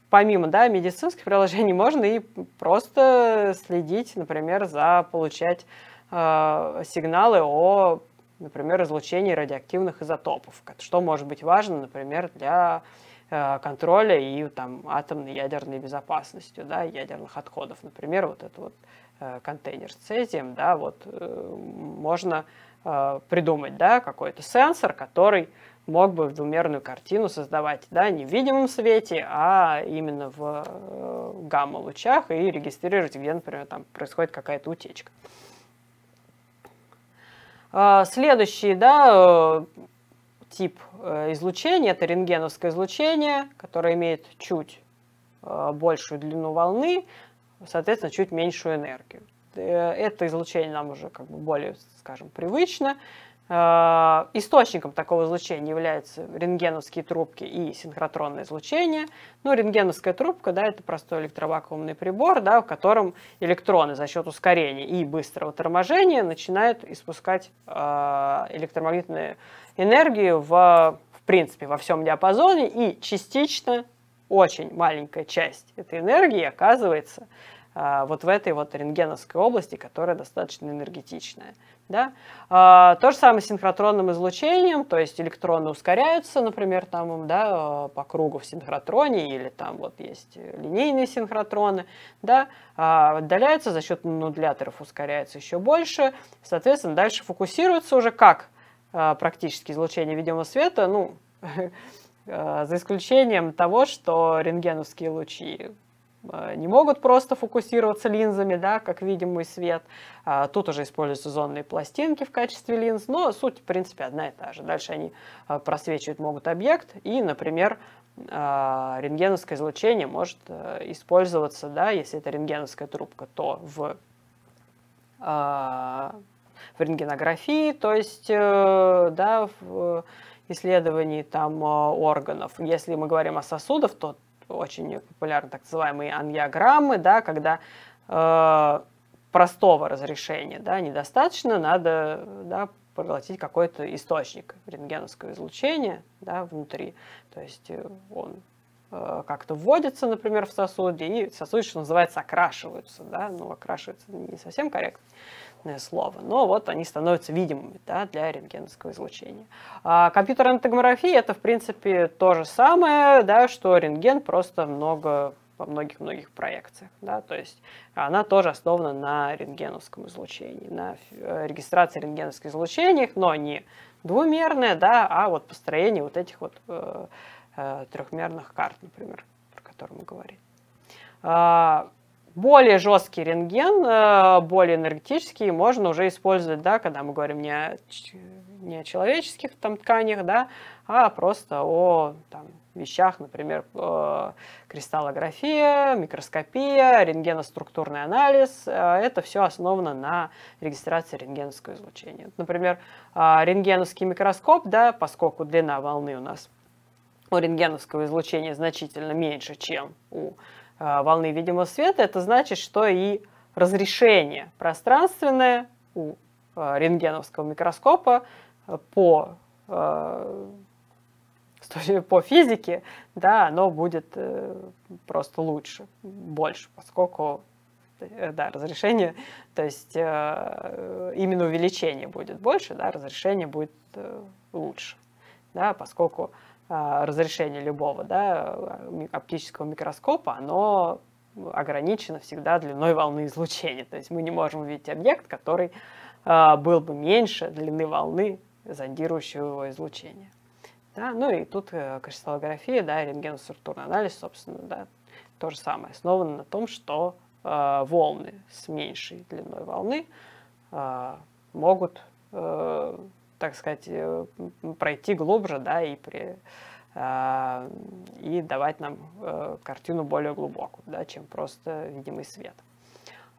помимо да, медицинских приложений можно и просто следить, например, за получать э, сигналы о например, излучение радиоактивных изотопов, что может быть важно, например, для э, контроля и там, атомной ядерной безопасности, да, ядерных отходов. Например, вот этот вот э, контейнер с цезием, да, вот э, можно придумать да, какой-то сенсор, который мог бы в двумерную картину создавать да, не в видимом свете, а именно в гамма-лучах и регистрировать, где, например, там происходит какая-то утечка. А, следующий да, э, тип э, излучения – это рентгеновское излучение, которое имеет чуть э, большую длину волны, соответственно, чуть меньшую энергию. Это излучение нам уже как бы более, скажем, привычно. Э, источником такого излучения являются рентгеновские трубки и синхротронное излучение. Ну, рентгеновская трубка, да, это простой электровакуумный прибор, да, в котором электроны за счет ускорения и быстрого торможения начинают испускать э, электромагнитную энергию в, в принципе во всем диапазоне и частично очень маленькая часть этой энергии оказывается э, вот в этой вот рентгеновской области, которая достаточно энергетичная. Да? А, то же самое с синхротронным излучением, то есть электроны ускоряются, например, там, да, по кругу в синхротроне, или там вот есть линейные синхротроны, да, а, отдаляются за счет нудляторов ускоряется еще больше, соответственно, дальше фокусируется уже как а, практически излучение видимого света, ну, э, за исключением того, что рентгеновские лучи а, не могут просто фокусироваться линзами, да, как видимый свет. А, тут уже используются зонные пластинки в качестве линз, но суть, в принципе, одна и та же. Дальше они а, просвечивают могут объект, и, например, рентгеновское излучение может э, использоваться, да, если это рентгеновская трубка, то в, в рентгенографии, то есть, э, да, в исследовании там органов. Если мы говорим о сосудах, то очень популярны так называемые ангиограммы, да, когда э, простого разрешения да, недостаточно, надо да, проглотить какой-то источник рентгеновского излучения да, внутри. То есть э, он э, как-то вводится, например, в сосуде, и сосуды, что называется, окрашиваются. Да? Ну, окрашиваются не совсем корректно понятное слово, но вот они становятся видимыми да, для рентгеновского излучения. А компьютерная томография – это, в принципе, то же самое, да, что рентген, просто много во многих-многих проекциях. Да? То есть она тоже основана на рентгеновском излучении, на э, регистрации рентгеновских излучений, но не двумерная, да, а вот построение вот этих вот э, э, трехмерных карт, например, про которые мы говорим. А более жесткий рентген, э, более энергетический, можно уже использовать, да, когда мы говорим не о, не о человеческих там, тканях, да, а просто о там, вещах, например, э, кристаллография, микроскопия, рентгеноструктурный анализ. Э, это все основано на регистрации рентгеновского излучения. Например, рентгеновский микроскоп, да, поскольку длина волны у нас у рентгеновского излучения значительно меньше, чем у Э, волны видимого света, это значит, что и разрешение пространственное у э, рентгеновского микроскопа э, по, по физике, да, оно будет просто лучше, больше, поскольку да, разрешение, то есть именно увеличение будет больше, да, разрешение будет лучше, да, поскольку а, разрешение любого да, оптического микроскопа, оно ограничено всегда длиной волны излучения. То есть мы не можем увидеть объект, который а, был бы меньше длины волны зондирующего его излучения. Да, ну и тут э, кристаллография, да, рентгеноструктурный анализ, собственно, да, то же самое, основано на том, что э, волны с меньшей длиной волны э, могут так сказать, э, пройти глубже, да, и при а, и давать нам э, картину более глубокую, да, чем просто видимый свет.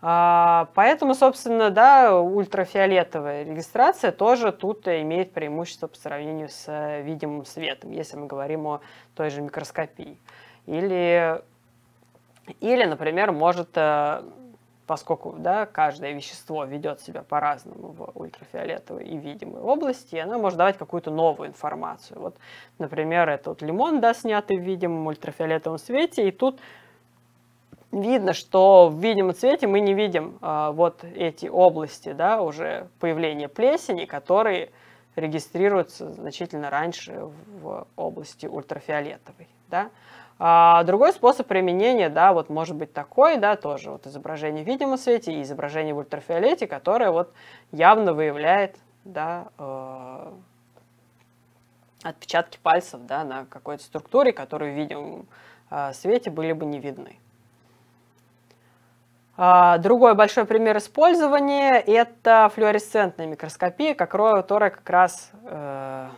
А, поэтому, собственно, да, ультрафиолетовая регистрация тоже тут имеет преимущество по сравнению с э, видимым светом, если мы говорим о той же микроскопии. Или, или например, может поскольку да, каждое вещество ведет себя по-разному в ультрафиолетовой и видимой области, и она может давать какую-то новую информацию. Вот, например, этот лимон, да, снятый в видимом ультрафиолетовом свете, и тут видно, что в видимом цвете мы не видим а, вот эти области, да, уже появления плесени, которые регистрируются значительно раньше в области ультрафиолетовой, да. А другой способ применения, да, вот может быть такой, да, тоже вот изображение в видимом свете и изображение в ультрафиолете, которое вот явно выявляет, да, э, отпечатки пальцев, да, на какой-то структуре, которые в видимом э, свете были бы не видны. А, другой большой пример использования – это флуоресцентная микроскопия, которая как раз э,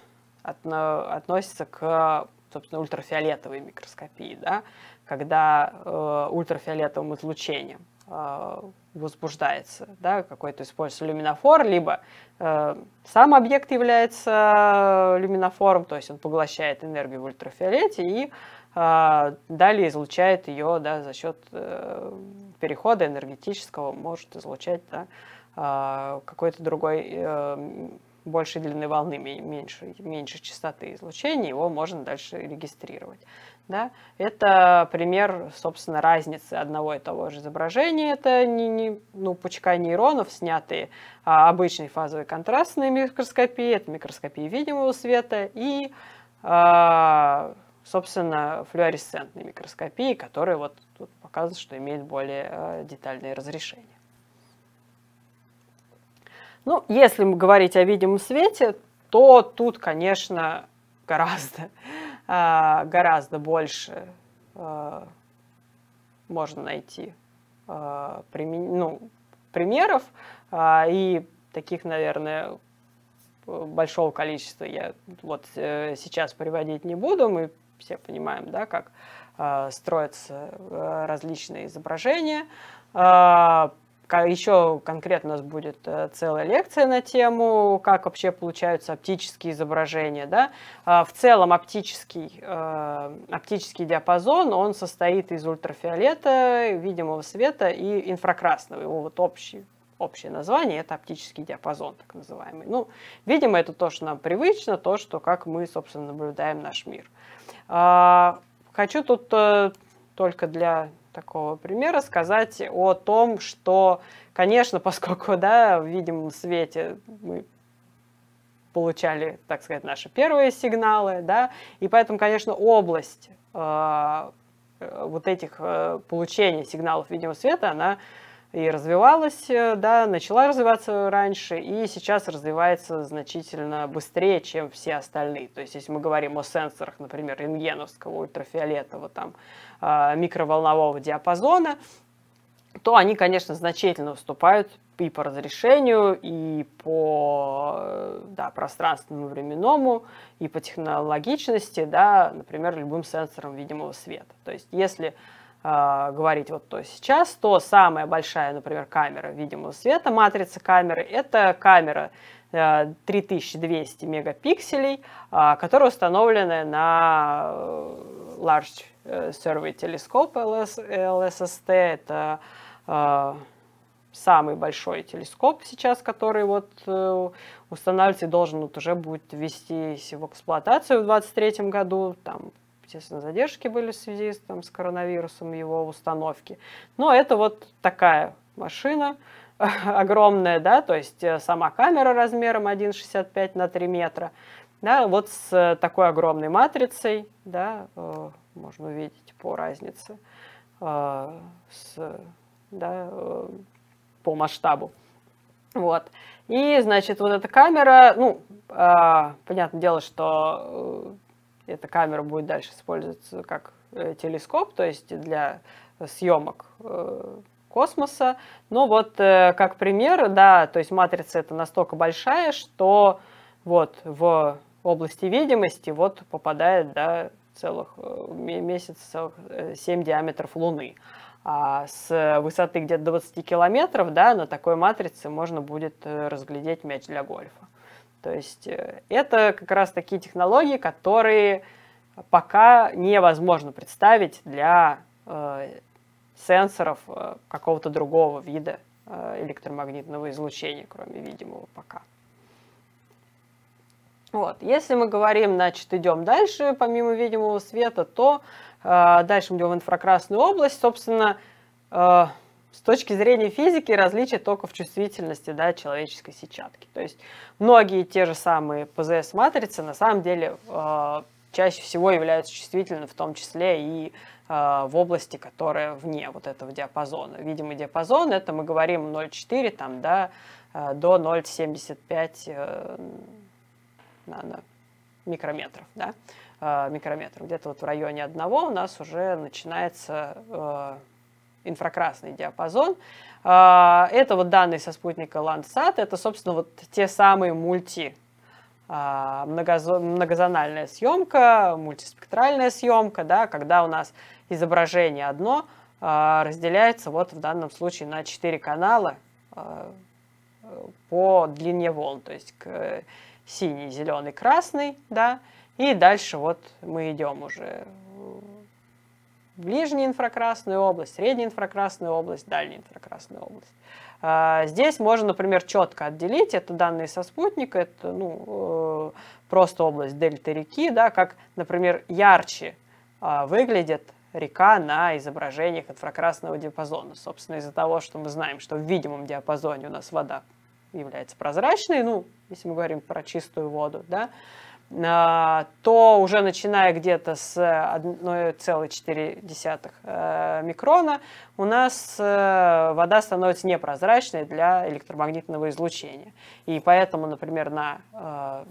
отно, относится к собственно, ультрафиолетовой микроскопии, да, когда э, ультрафиолетовым излучением э, возбуждается да, какой-то используется люминофор, либо э, сам объект является люминофором, то есть он поглощает энергию в ультрафиолете и э, далее излучает ее да, за счет э, перехода энергетического, может излучать да, э, какой-то другой э, больше длины волны, меньше, меньше частоты излучения, его можно дальше регистрировать. Да? Это пример, собственно, разницы одного и того же изображения. Это не, не, ну, пучка нейронов, снятые а, обычной фазовой контрастной микроскопией, это микроскопия видимого света и, а, собственно, флюоресцентной микроскопии, которая вот тут показывает, что имеет более а, детальное разрешение. Ну, если мы говорить о видимом свете, то тут, конечно, гораздо, а, гораздо больше э, можно найти э, ну, примеров. А, и таких, наверное, большого количества я вот э, сейчас приводить не буду. Мы все понимаем, да, как строятся различные изображения. А, еще конкретно у нас будет э, целая лекция на тему, как вообще получаются оптические изображения. Да? А, в целом оптический, э, оптический диапазон, он состоит из ультрафиолета, видимого света и инфракрасного, его вот общий общее название, это оптический диапазон, так называемый. Ну, видимо, это то, что нам привычно, то, что как мы, собственно, наблюдаем наш мир. А, хочу тут э, только для такого примера сказать о том, что, конечно, поскольку да, в видимом свете мы получали, так сказать, наши первые сигналы, да, и поэтому, конечно, область э, э вот этих э, получения сигналов видимого света, она и развивалась, э, да, начала развиваться раньше и сейчас развивается значительно быстрее, чем все остальные. То есть, если мы говорим о сенсорах, например, рентгеновского, ультрафиолетового, там, а, микроволнового диапазона, то они, конечно, значительно уступают и по разрешению, и по э, да, пространственному временному, и по технологичности, да, например, любым сенсором видимого света. То есть, если а, говорить вот то сейчас, то самая большая, например, камера видимого света, матрица камеры, это камера 3200 э, мегапикселей, а, которая установлена на э, Large э, Survey Telescope LS, LSST. Это самый большой телескоп сейчас, который вот э, устанавливается и должен вот уже будет ввестись в эксплуатацию в 2023 году. Там естественно, задержки были в связи с, там, с коронавирусом его установки. Но это вот такая машина огромная, да, то есть э, сама камера размером 1,65 на 3 метра, да, вот с э, такой огромной матрицей, да, э, можно увидеть по разнице, с, да, по масштабу. Вот. И, значит, вот эта камера, ну, а, понятное дело, что эта камера будет дальше использоваться как э, телескоп, то есть для съемок э, космоса. Ну вот э, как пример, да, то есть матрица это настолько большая, что вот в области видимости вот попадает да, целых месяц, целых 7 диаметров Луны. А с высоты где-то 20 километров да, на такой матрице можно будет разглядеть мяч для гольфа. То есть э, это как раз такие технологии, которые пока невозможно представить для э, сенсоров э, какого-то другого вида э, электромагнитного излучения, кроме видимого пока. Вот. Если мы говорим, значит, идем дальше, помимо видимого света, то э, дальше мы идем в инфракрасную область, собственно, э, с точки зрения физики различия только в чувствительности да, человеческой сетчатки. То есть многие те же самые ПЗС-матрицы на самом деле э, чаще всего являются чувствительны, в том числе и э, в области, которая вне вот этого диапазона. Видимый диапазон, это мы говорим 0,4 там, да, э, до 0,75 э, нано микрометров, да, микрометров. Где-то вот в районе одного у нас уже начинается инфракрасный диапазон. А, это вот данные со спутника Landsat, это, собственно, вот те самые мульти, а, многозональная съемка, мультиспектральная съемка, да, когда у нас изображение одно а, разделяется вот в данном случае на 4 канала по длине волн, то есть синий, зеленый, красный, да, и дальше вот мы идем уже ближняя инфракрасная область, средняя инфракрасная область, дальняя инфракрасная область. А, здесь можно, например, четко отделить, это данные со спутника, это ну, э, просто область Дельты реки, да, как, например, ярче а, выглядит река на изображениях инфракрасного диапазона. Собственно, из-за того, что мы знаем, что в видимом диапазоне у нас вода является прозрачной, ну, если мы говорим про чистую воду, да, а, то уже начиная где-то с 1,4 э, микрона у нас э, вода становится непрозрачной для электромагнитного излучения. И поэтому, например, на э,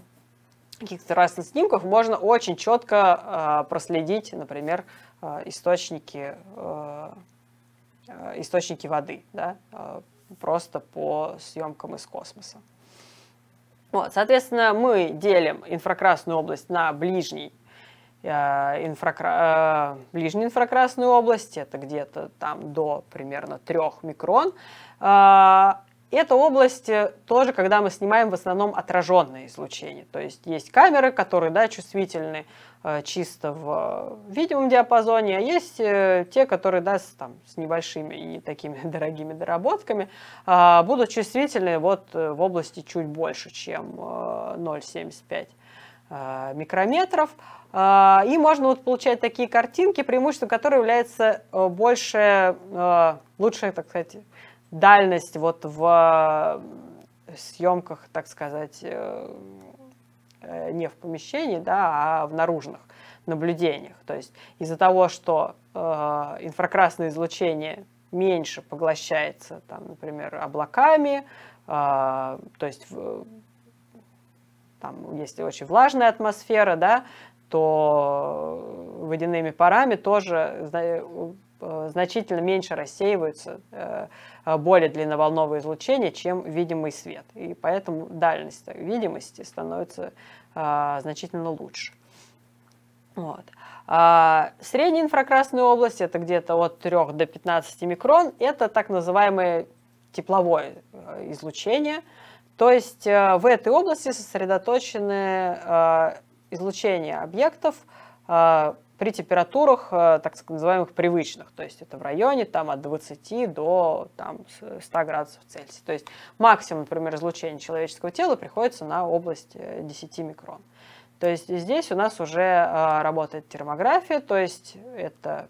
каких-то разных снимках можно очень четко проследить, например, источники, источники воды, да, просто по съемкам из космоса. Вот, соответственно, мы делим инфракрасную область на ближний э, инфракра... Э, ближней инфракрасной области, это где-то там до примерно 3 микрон, э, эта область э, тоже, когда мы снимаем в основном отраженное излучение. То есть есть камеры, которые да, чувствительны э, чисто в э, видимом диапазоне, а есть те, которые да, с, там, с небольшими и не такими дорогими доработками а, будут чувствительны вот в области чуть больше, чем 0,75 микрометров. А, и можно вот получать такие картинки, преимущество которое является больше, лучше, так сказать, дальность вот в э, съемках, так сказать, э, э, не в помещении, да, а в наружных наблюдениях. То есть из-за того, что инфракрасное излучение меньше поглощается, там, например, облаками, то есть там, если очень влажная атмосфера, да, то водяными парами тоже Э, значительно меньше рассеиваются э, более длинноволновые излучения, чем видимый свет. И поэтому дальность видимости становится э, значительно лучше. Вот. А средняя инфракрасная область, это где-то от 3 до 15 микрон, это так называемое тепловое излучение. То есть в этой области сосредоточены излучения объектов, при температурах, э, так называемых, привычных. То есть это в районе там, от 20 до там, 100 градусов Цельсия. То есть максимум, например, излучения человеческого тела приходится на область 10 э, микрон. То есть здесь у нас уже э, работает термография, то есть это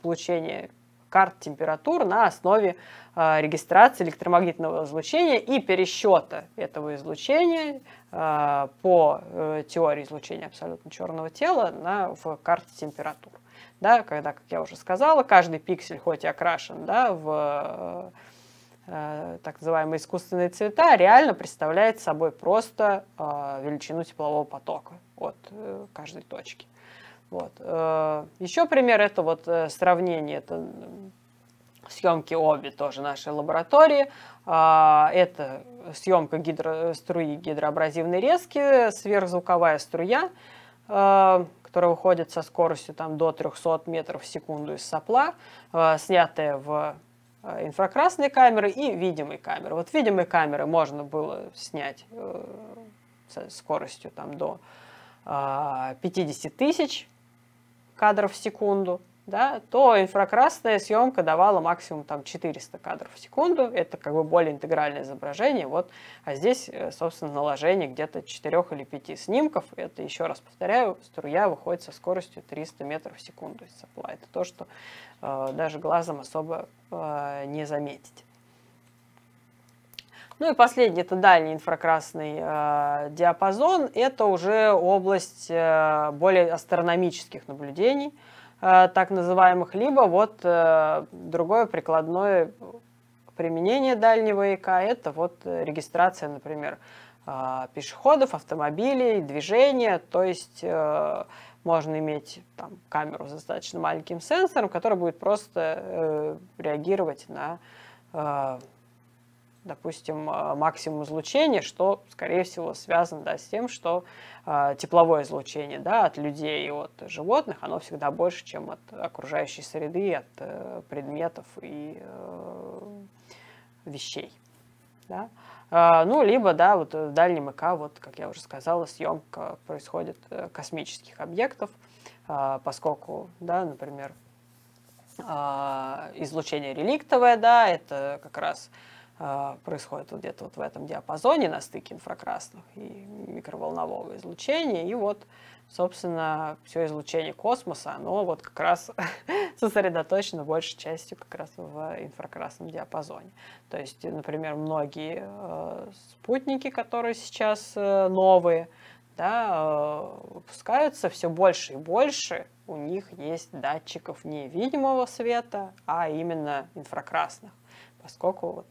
получение карт температур на основе а, регистрации электромагнитного излучения и пересчета этого излучения а, по э, теории излучения абсолютно черного тела на, в карте температур. Да, когда, как я уже сказала, каждый пиксель хоть и окрашен да, в э, так называемые искусственные цвета, реально представляет собой просто а, величину теплового потока от э, каждой точки. Вот. Э, Еще пример это вот э, сравнение, это съемки обе тоже нашей лаборатории. А, это съемка гидро, э, струи гидроабразивной резки, сверхзвуковая струя, которая выходит со скоростью там, до 300 метров в секунду из сопла, снятая в инфракрасные камеры и видимые камеры. Вот видимые камеры можно было снять скоростью там, до 50 тысяч кадров в секунду, да, то инфракрасная съемка давала максимум там 400 кадров в секунду, это как бы более интегральное изображение, вот, а здесь, э, собственно, наложение где-то 4 или 5 снимков, это, еще раз повторяю, струя выходит со скоростью 300 метров в секунду из сопла, это то, что э, даже глазом особо э, не заметить. Ну и последний, это дальний инфракрасный э, диапазон. Это уже область э, более астрономических наблюдений, э, так называемых, либо вот э, другое прикладное применение дальнего ИК, это вот регистрация, например, э, пешеходов, автомобилей, движения, то есть э, можно иметь там, камеру с достаточно маленьким сенсором, который будет просто э, реагировать на э, допустим, э, максимум излучения, что, скорее всего, связано да, с тем, что э, тепловое излучение да, от людей и от животных, оно всегда больше, чем от окружающей среды, от э, предметов и э, вещей. Да? Э, ну, либо, да, вот в дальнем ИК, вот, как я уже сказала, съемка происходит э, космических объектов, поскольку, да, например, излучение реликтовое, да, это как раз Э, происходит вот где-то вот в этом диапазоне на стыке инфракрасных и микроволнового излучения. И вот, собственно, все излучение космоса, оно вот как раз сосредоточено большей частью как раз в инфракрасном диапазоне. То есть, например, многие э, спутники, которые сейчас э, новые, да, выпускаются все больше и больше. У них есть датчиков не видимого света, а именно инфракрасных поскольку вот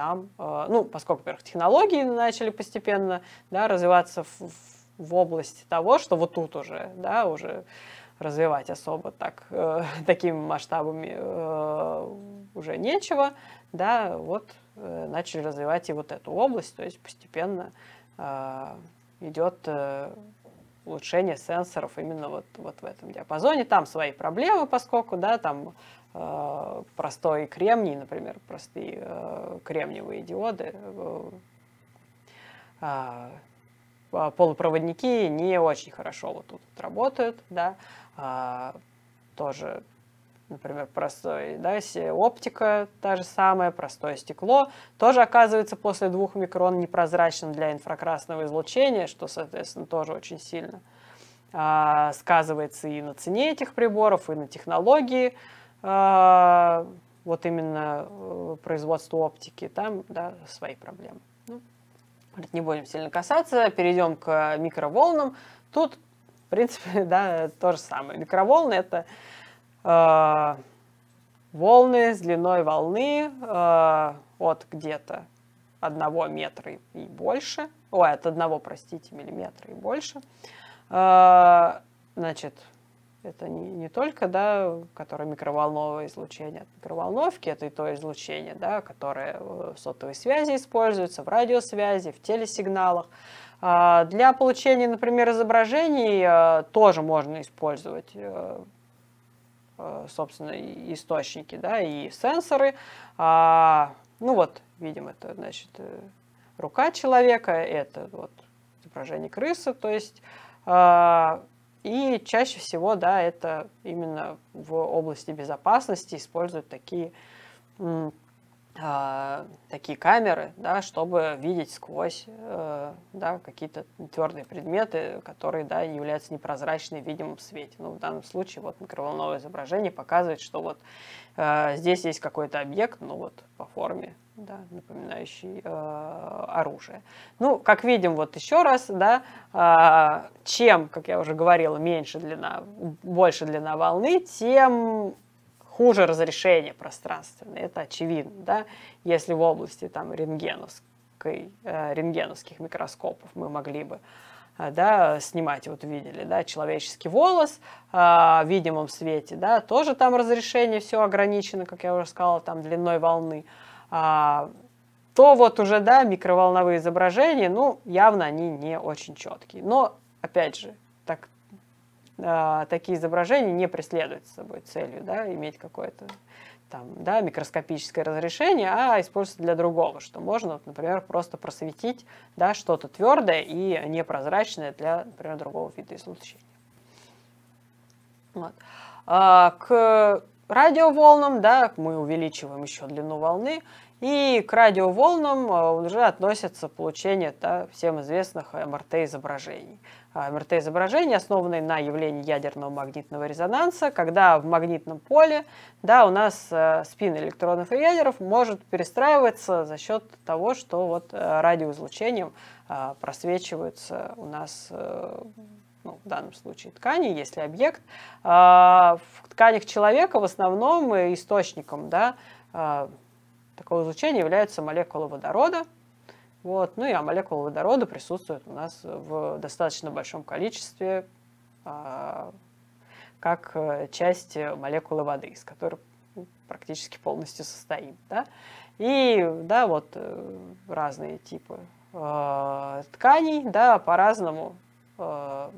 там, э, ну, поскольку, во-первых, технологии начали постепенно да, развиваться в, в области того, что вот тут уже, да, уже развивать особо так, э, такими масштабами э, уже нечего, да, вот э, начали развивать и вот эту область, то есть постепенно э, идет э, улучшение сенсоров именно вот, вот в этом диапазоне. Там свои проблемы, поскольку, да, там Э, простой кремний, например, простые э, кремниевые диоды, э, полупроводники не очень хорошо вот тут работают, да, тоже например, простой, да, оптика та же самая, простое стекло, тоже оказывается после двух микрон непрозрачным для инфракрасного излучения, что, соответственно, тоже очень сильно а, сказывается и на цене этих приборов, и на технологии. А, вот именно э, производству оптики, там да, свои проблемы. Ну, не будем сильно касаться, перейдем к микроволнам. Тут, в принципе, да, то же самое. Микроволны это э, волны с длиной волны э, от где-то одного метра и больше, ой, от одного, простите, миллиметра и больше. Э, значит, это не, не только, да, которое микроволновое излучение от микроволновки, это и то излучение, да, которое э, в сотовой связи используется, в радиосвязи, в телесигналах. А, для получения, например, изображений э, тоже можно использовать э, собственно, источники, да, и сенсоры. А, ну вот, видим, это, значит, рука человека, это вот изображение крысы, то есть а, и чаще всего, да, это именно в области безопасности используют такие, а, такие камеры, да, чтобы видеть сквозь э, да, какие-то твердые предметы, которые да, являются непрозрачными в видимом свете. Ну, в данном случае вот микроволновое изображение показывает, что вот э, здесь есть какой-то объект, ну вот по форме да, напоминающий э, оружие. Ну, как видим, вот еще раз, да, э, чем, как я уже говорила, меньше длина, больше длина волны, тем хуже разрешение пространственное, это очевидно, да, если в области там рентгеновской, э, рентгеновских микроскопов мы могли бы э, да, снимать, вот видели, да, человеческий волос э, в видимом свете, да, тоже там разрешение все ограничено, как я уже сказала, там длиной волны. Э, а, то вот уже, да, микроволновые изображения, ну, явно они не очень четкие. Но, опять же, так, а, такие изображения не преследуют с собой целью, да, иметь какое-то там, да, микроскопическое разрешение, а используется для другого, что можно, например, просто просветить да, что-то твердое и непрозрачное для, например, другого вида излучения. Вот. А, к радиоволнам, да, мы увеличиваем еще длину волны, и к радиоволнам э, уже относятся получение да, всем известных э, МРТ-изображений. А, МРТ-изображения основанные на явлении ядерного магнитного резонанса, когда в магнитном поле да, у нас э, спин электронов и ядеров может перестраиваться за счет того, что вот радиоизлучением просвечиваются у нас ну, в данном случае ткани, если объект, а, в тканях человека в основном источником да, а, такого излучения являются молекулы водорода. Вот, ну и а молекулы водорода присутствуют у нас в достаточно большом количестве а, как э, часть молекулы воды, из которой ну, практически полностью состоит. Да? И да, вот э, разные типы э, тканей да, по-разному Э,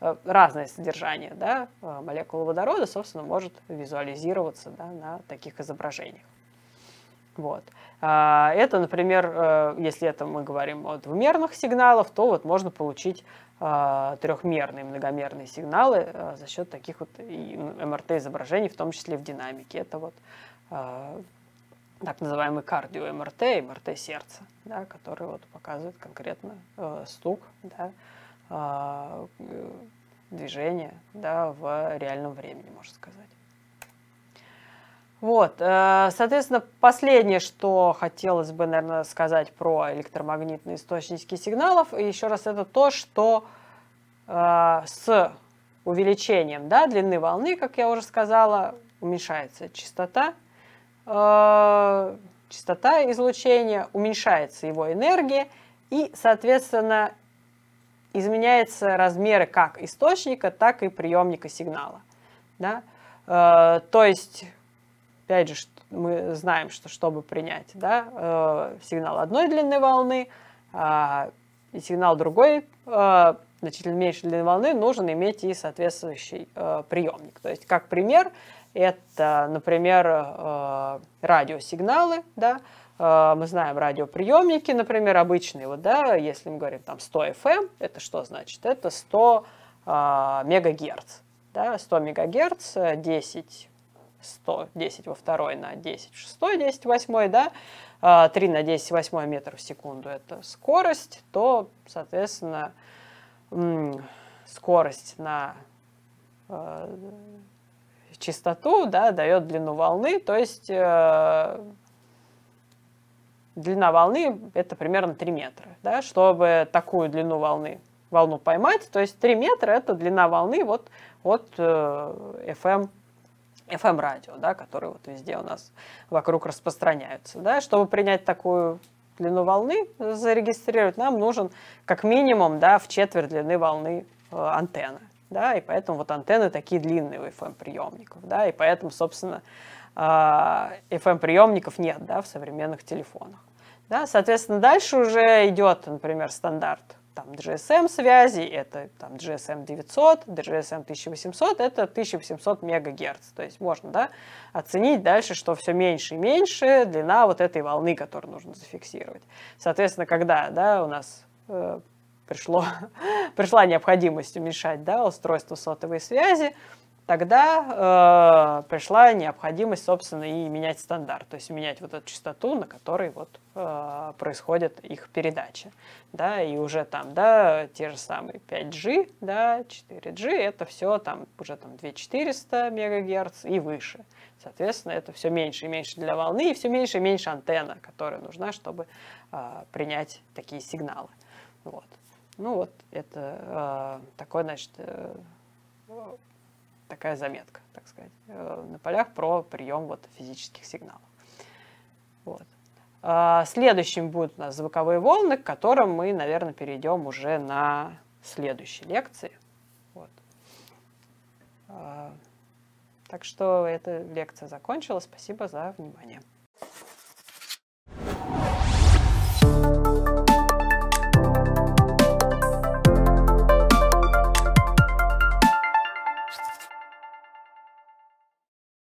э, разное содержание да, э, молекулы водорода, собственно, может визуализироваться да, на таких изображениях. Вот. А, это, например, если это мы говорим о двумерных сигналах, то вот можно получить трехмерные, многомерные сигналы за счет таких вот МРТ-изображений, в том числе в динамике. Это вот так называемый кардио-МРТ, МРТ сердца, да, который вот показывает конкретно стук, да, а, э, движение да, в реальном времени, можно сказать. Вот, э, соответственно, последнее, что хотелось бы, наверное, сказать про электромагнитные источники сигналов, и еще раз это то, что э, с увеличением да, длины волны, как я уже сказала, уменьшается частота, частота излучения, уменьшается его энергия, и, соответственно, изменяются размеры как источника, так и приемника сигнала. Да? Э, то есть, опять же, мы знаем, что чтобы принять да, э, сигнал одной длины волны а, и сигнал другой, э, значительно меньше длины волны, нужно иметь и соответствующий приемник. То есть, как пример, это, например, радиосигналы, да, э, Э, мы знаем радиоприемники, например, обычные, вот, да, если мы говорим там 100 FM, эм, это что значит? Это 100 э, мегагерц, да, 100 мегагерц, 10, 100, 10 во второй на 10 в шестой, 10 в восьмой, да, 3 э, на 10 в восьмой метр в секунду – это скорость, то, соответственно, скорость на э, частоту, да, дает длину волны, то есть э, длина волны это примерно 3 метра. Да? Чтобы такую длину волны волну поймать, то есть 3 метра это длина волны вот от э, FM FM эм, эм радио, да, которые вот везде у нас вокруг распространяются. Да? Чтобы принять такую длину волны, зарегистрировать, нам нужен как минимум да, в четверть длины волны э, антенна. Да, и поэтому вот антенны такие длинные у FM-приемников. Эм да, и поэтому, собственно, э, FM-приемников э, нет да, в современных телефонах. Да, соответственно, дальше уже идет, например, стандарт там, GSM-связи, это там, GSM 900, GSM 1800, это 1800 мегагерц. То есть можно да, оценить дальше, что все меньше и меньше длина вот этой волны, которую нужно зафиксировать. Соответственно, когда да, у нас э, пришло, пришла необходимость уменьшать да, устройство сотовой связи, тогда э, пришла необходимость, собственно, и менять стандарт, то есть менять вот эту частоту, на которой вот э, происходит их передача, да, и уже там, да, те же самые 5G, да, 4G, это все там уже там 2400 мегагерц и выше, соответственно, это все меньше и меньше для волны, и все меньше и меньше антенна, которая нужна, чтобы э, принять такие сигналы, вот. Ну вот, это э, такой, значит, э, такая заметка, так сказать, э, на полях про прием вот физических сигналов. Вот. А, следующим будут у нас звуковые волны, к которым мы, наверное, перейдем уже на следующей лекции. Вот. А, так что эта лекция закончилась. Спасибо за внимание.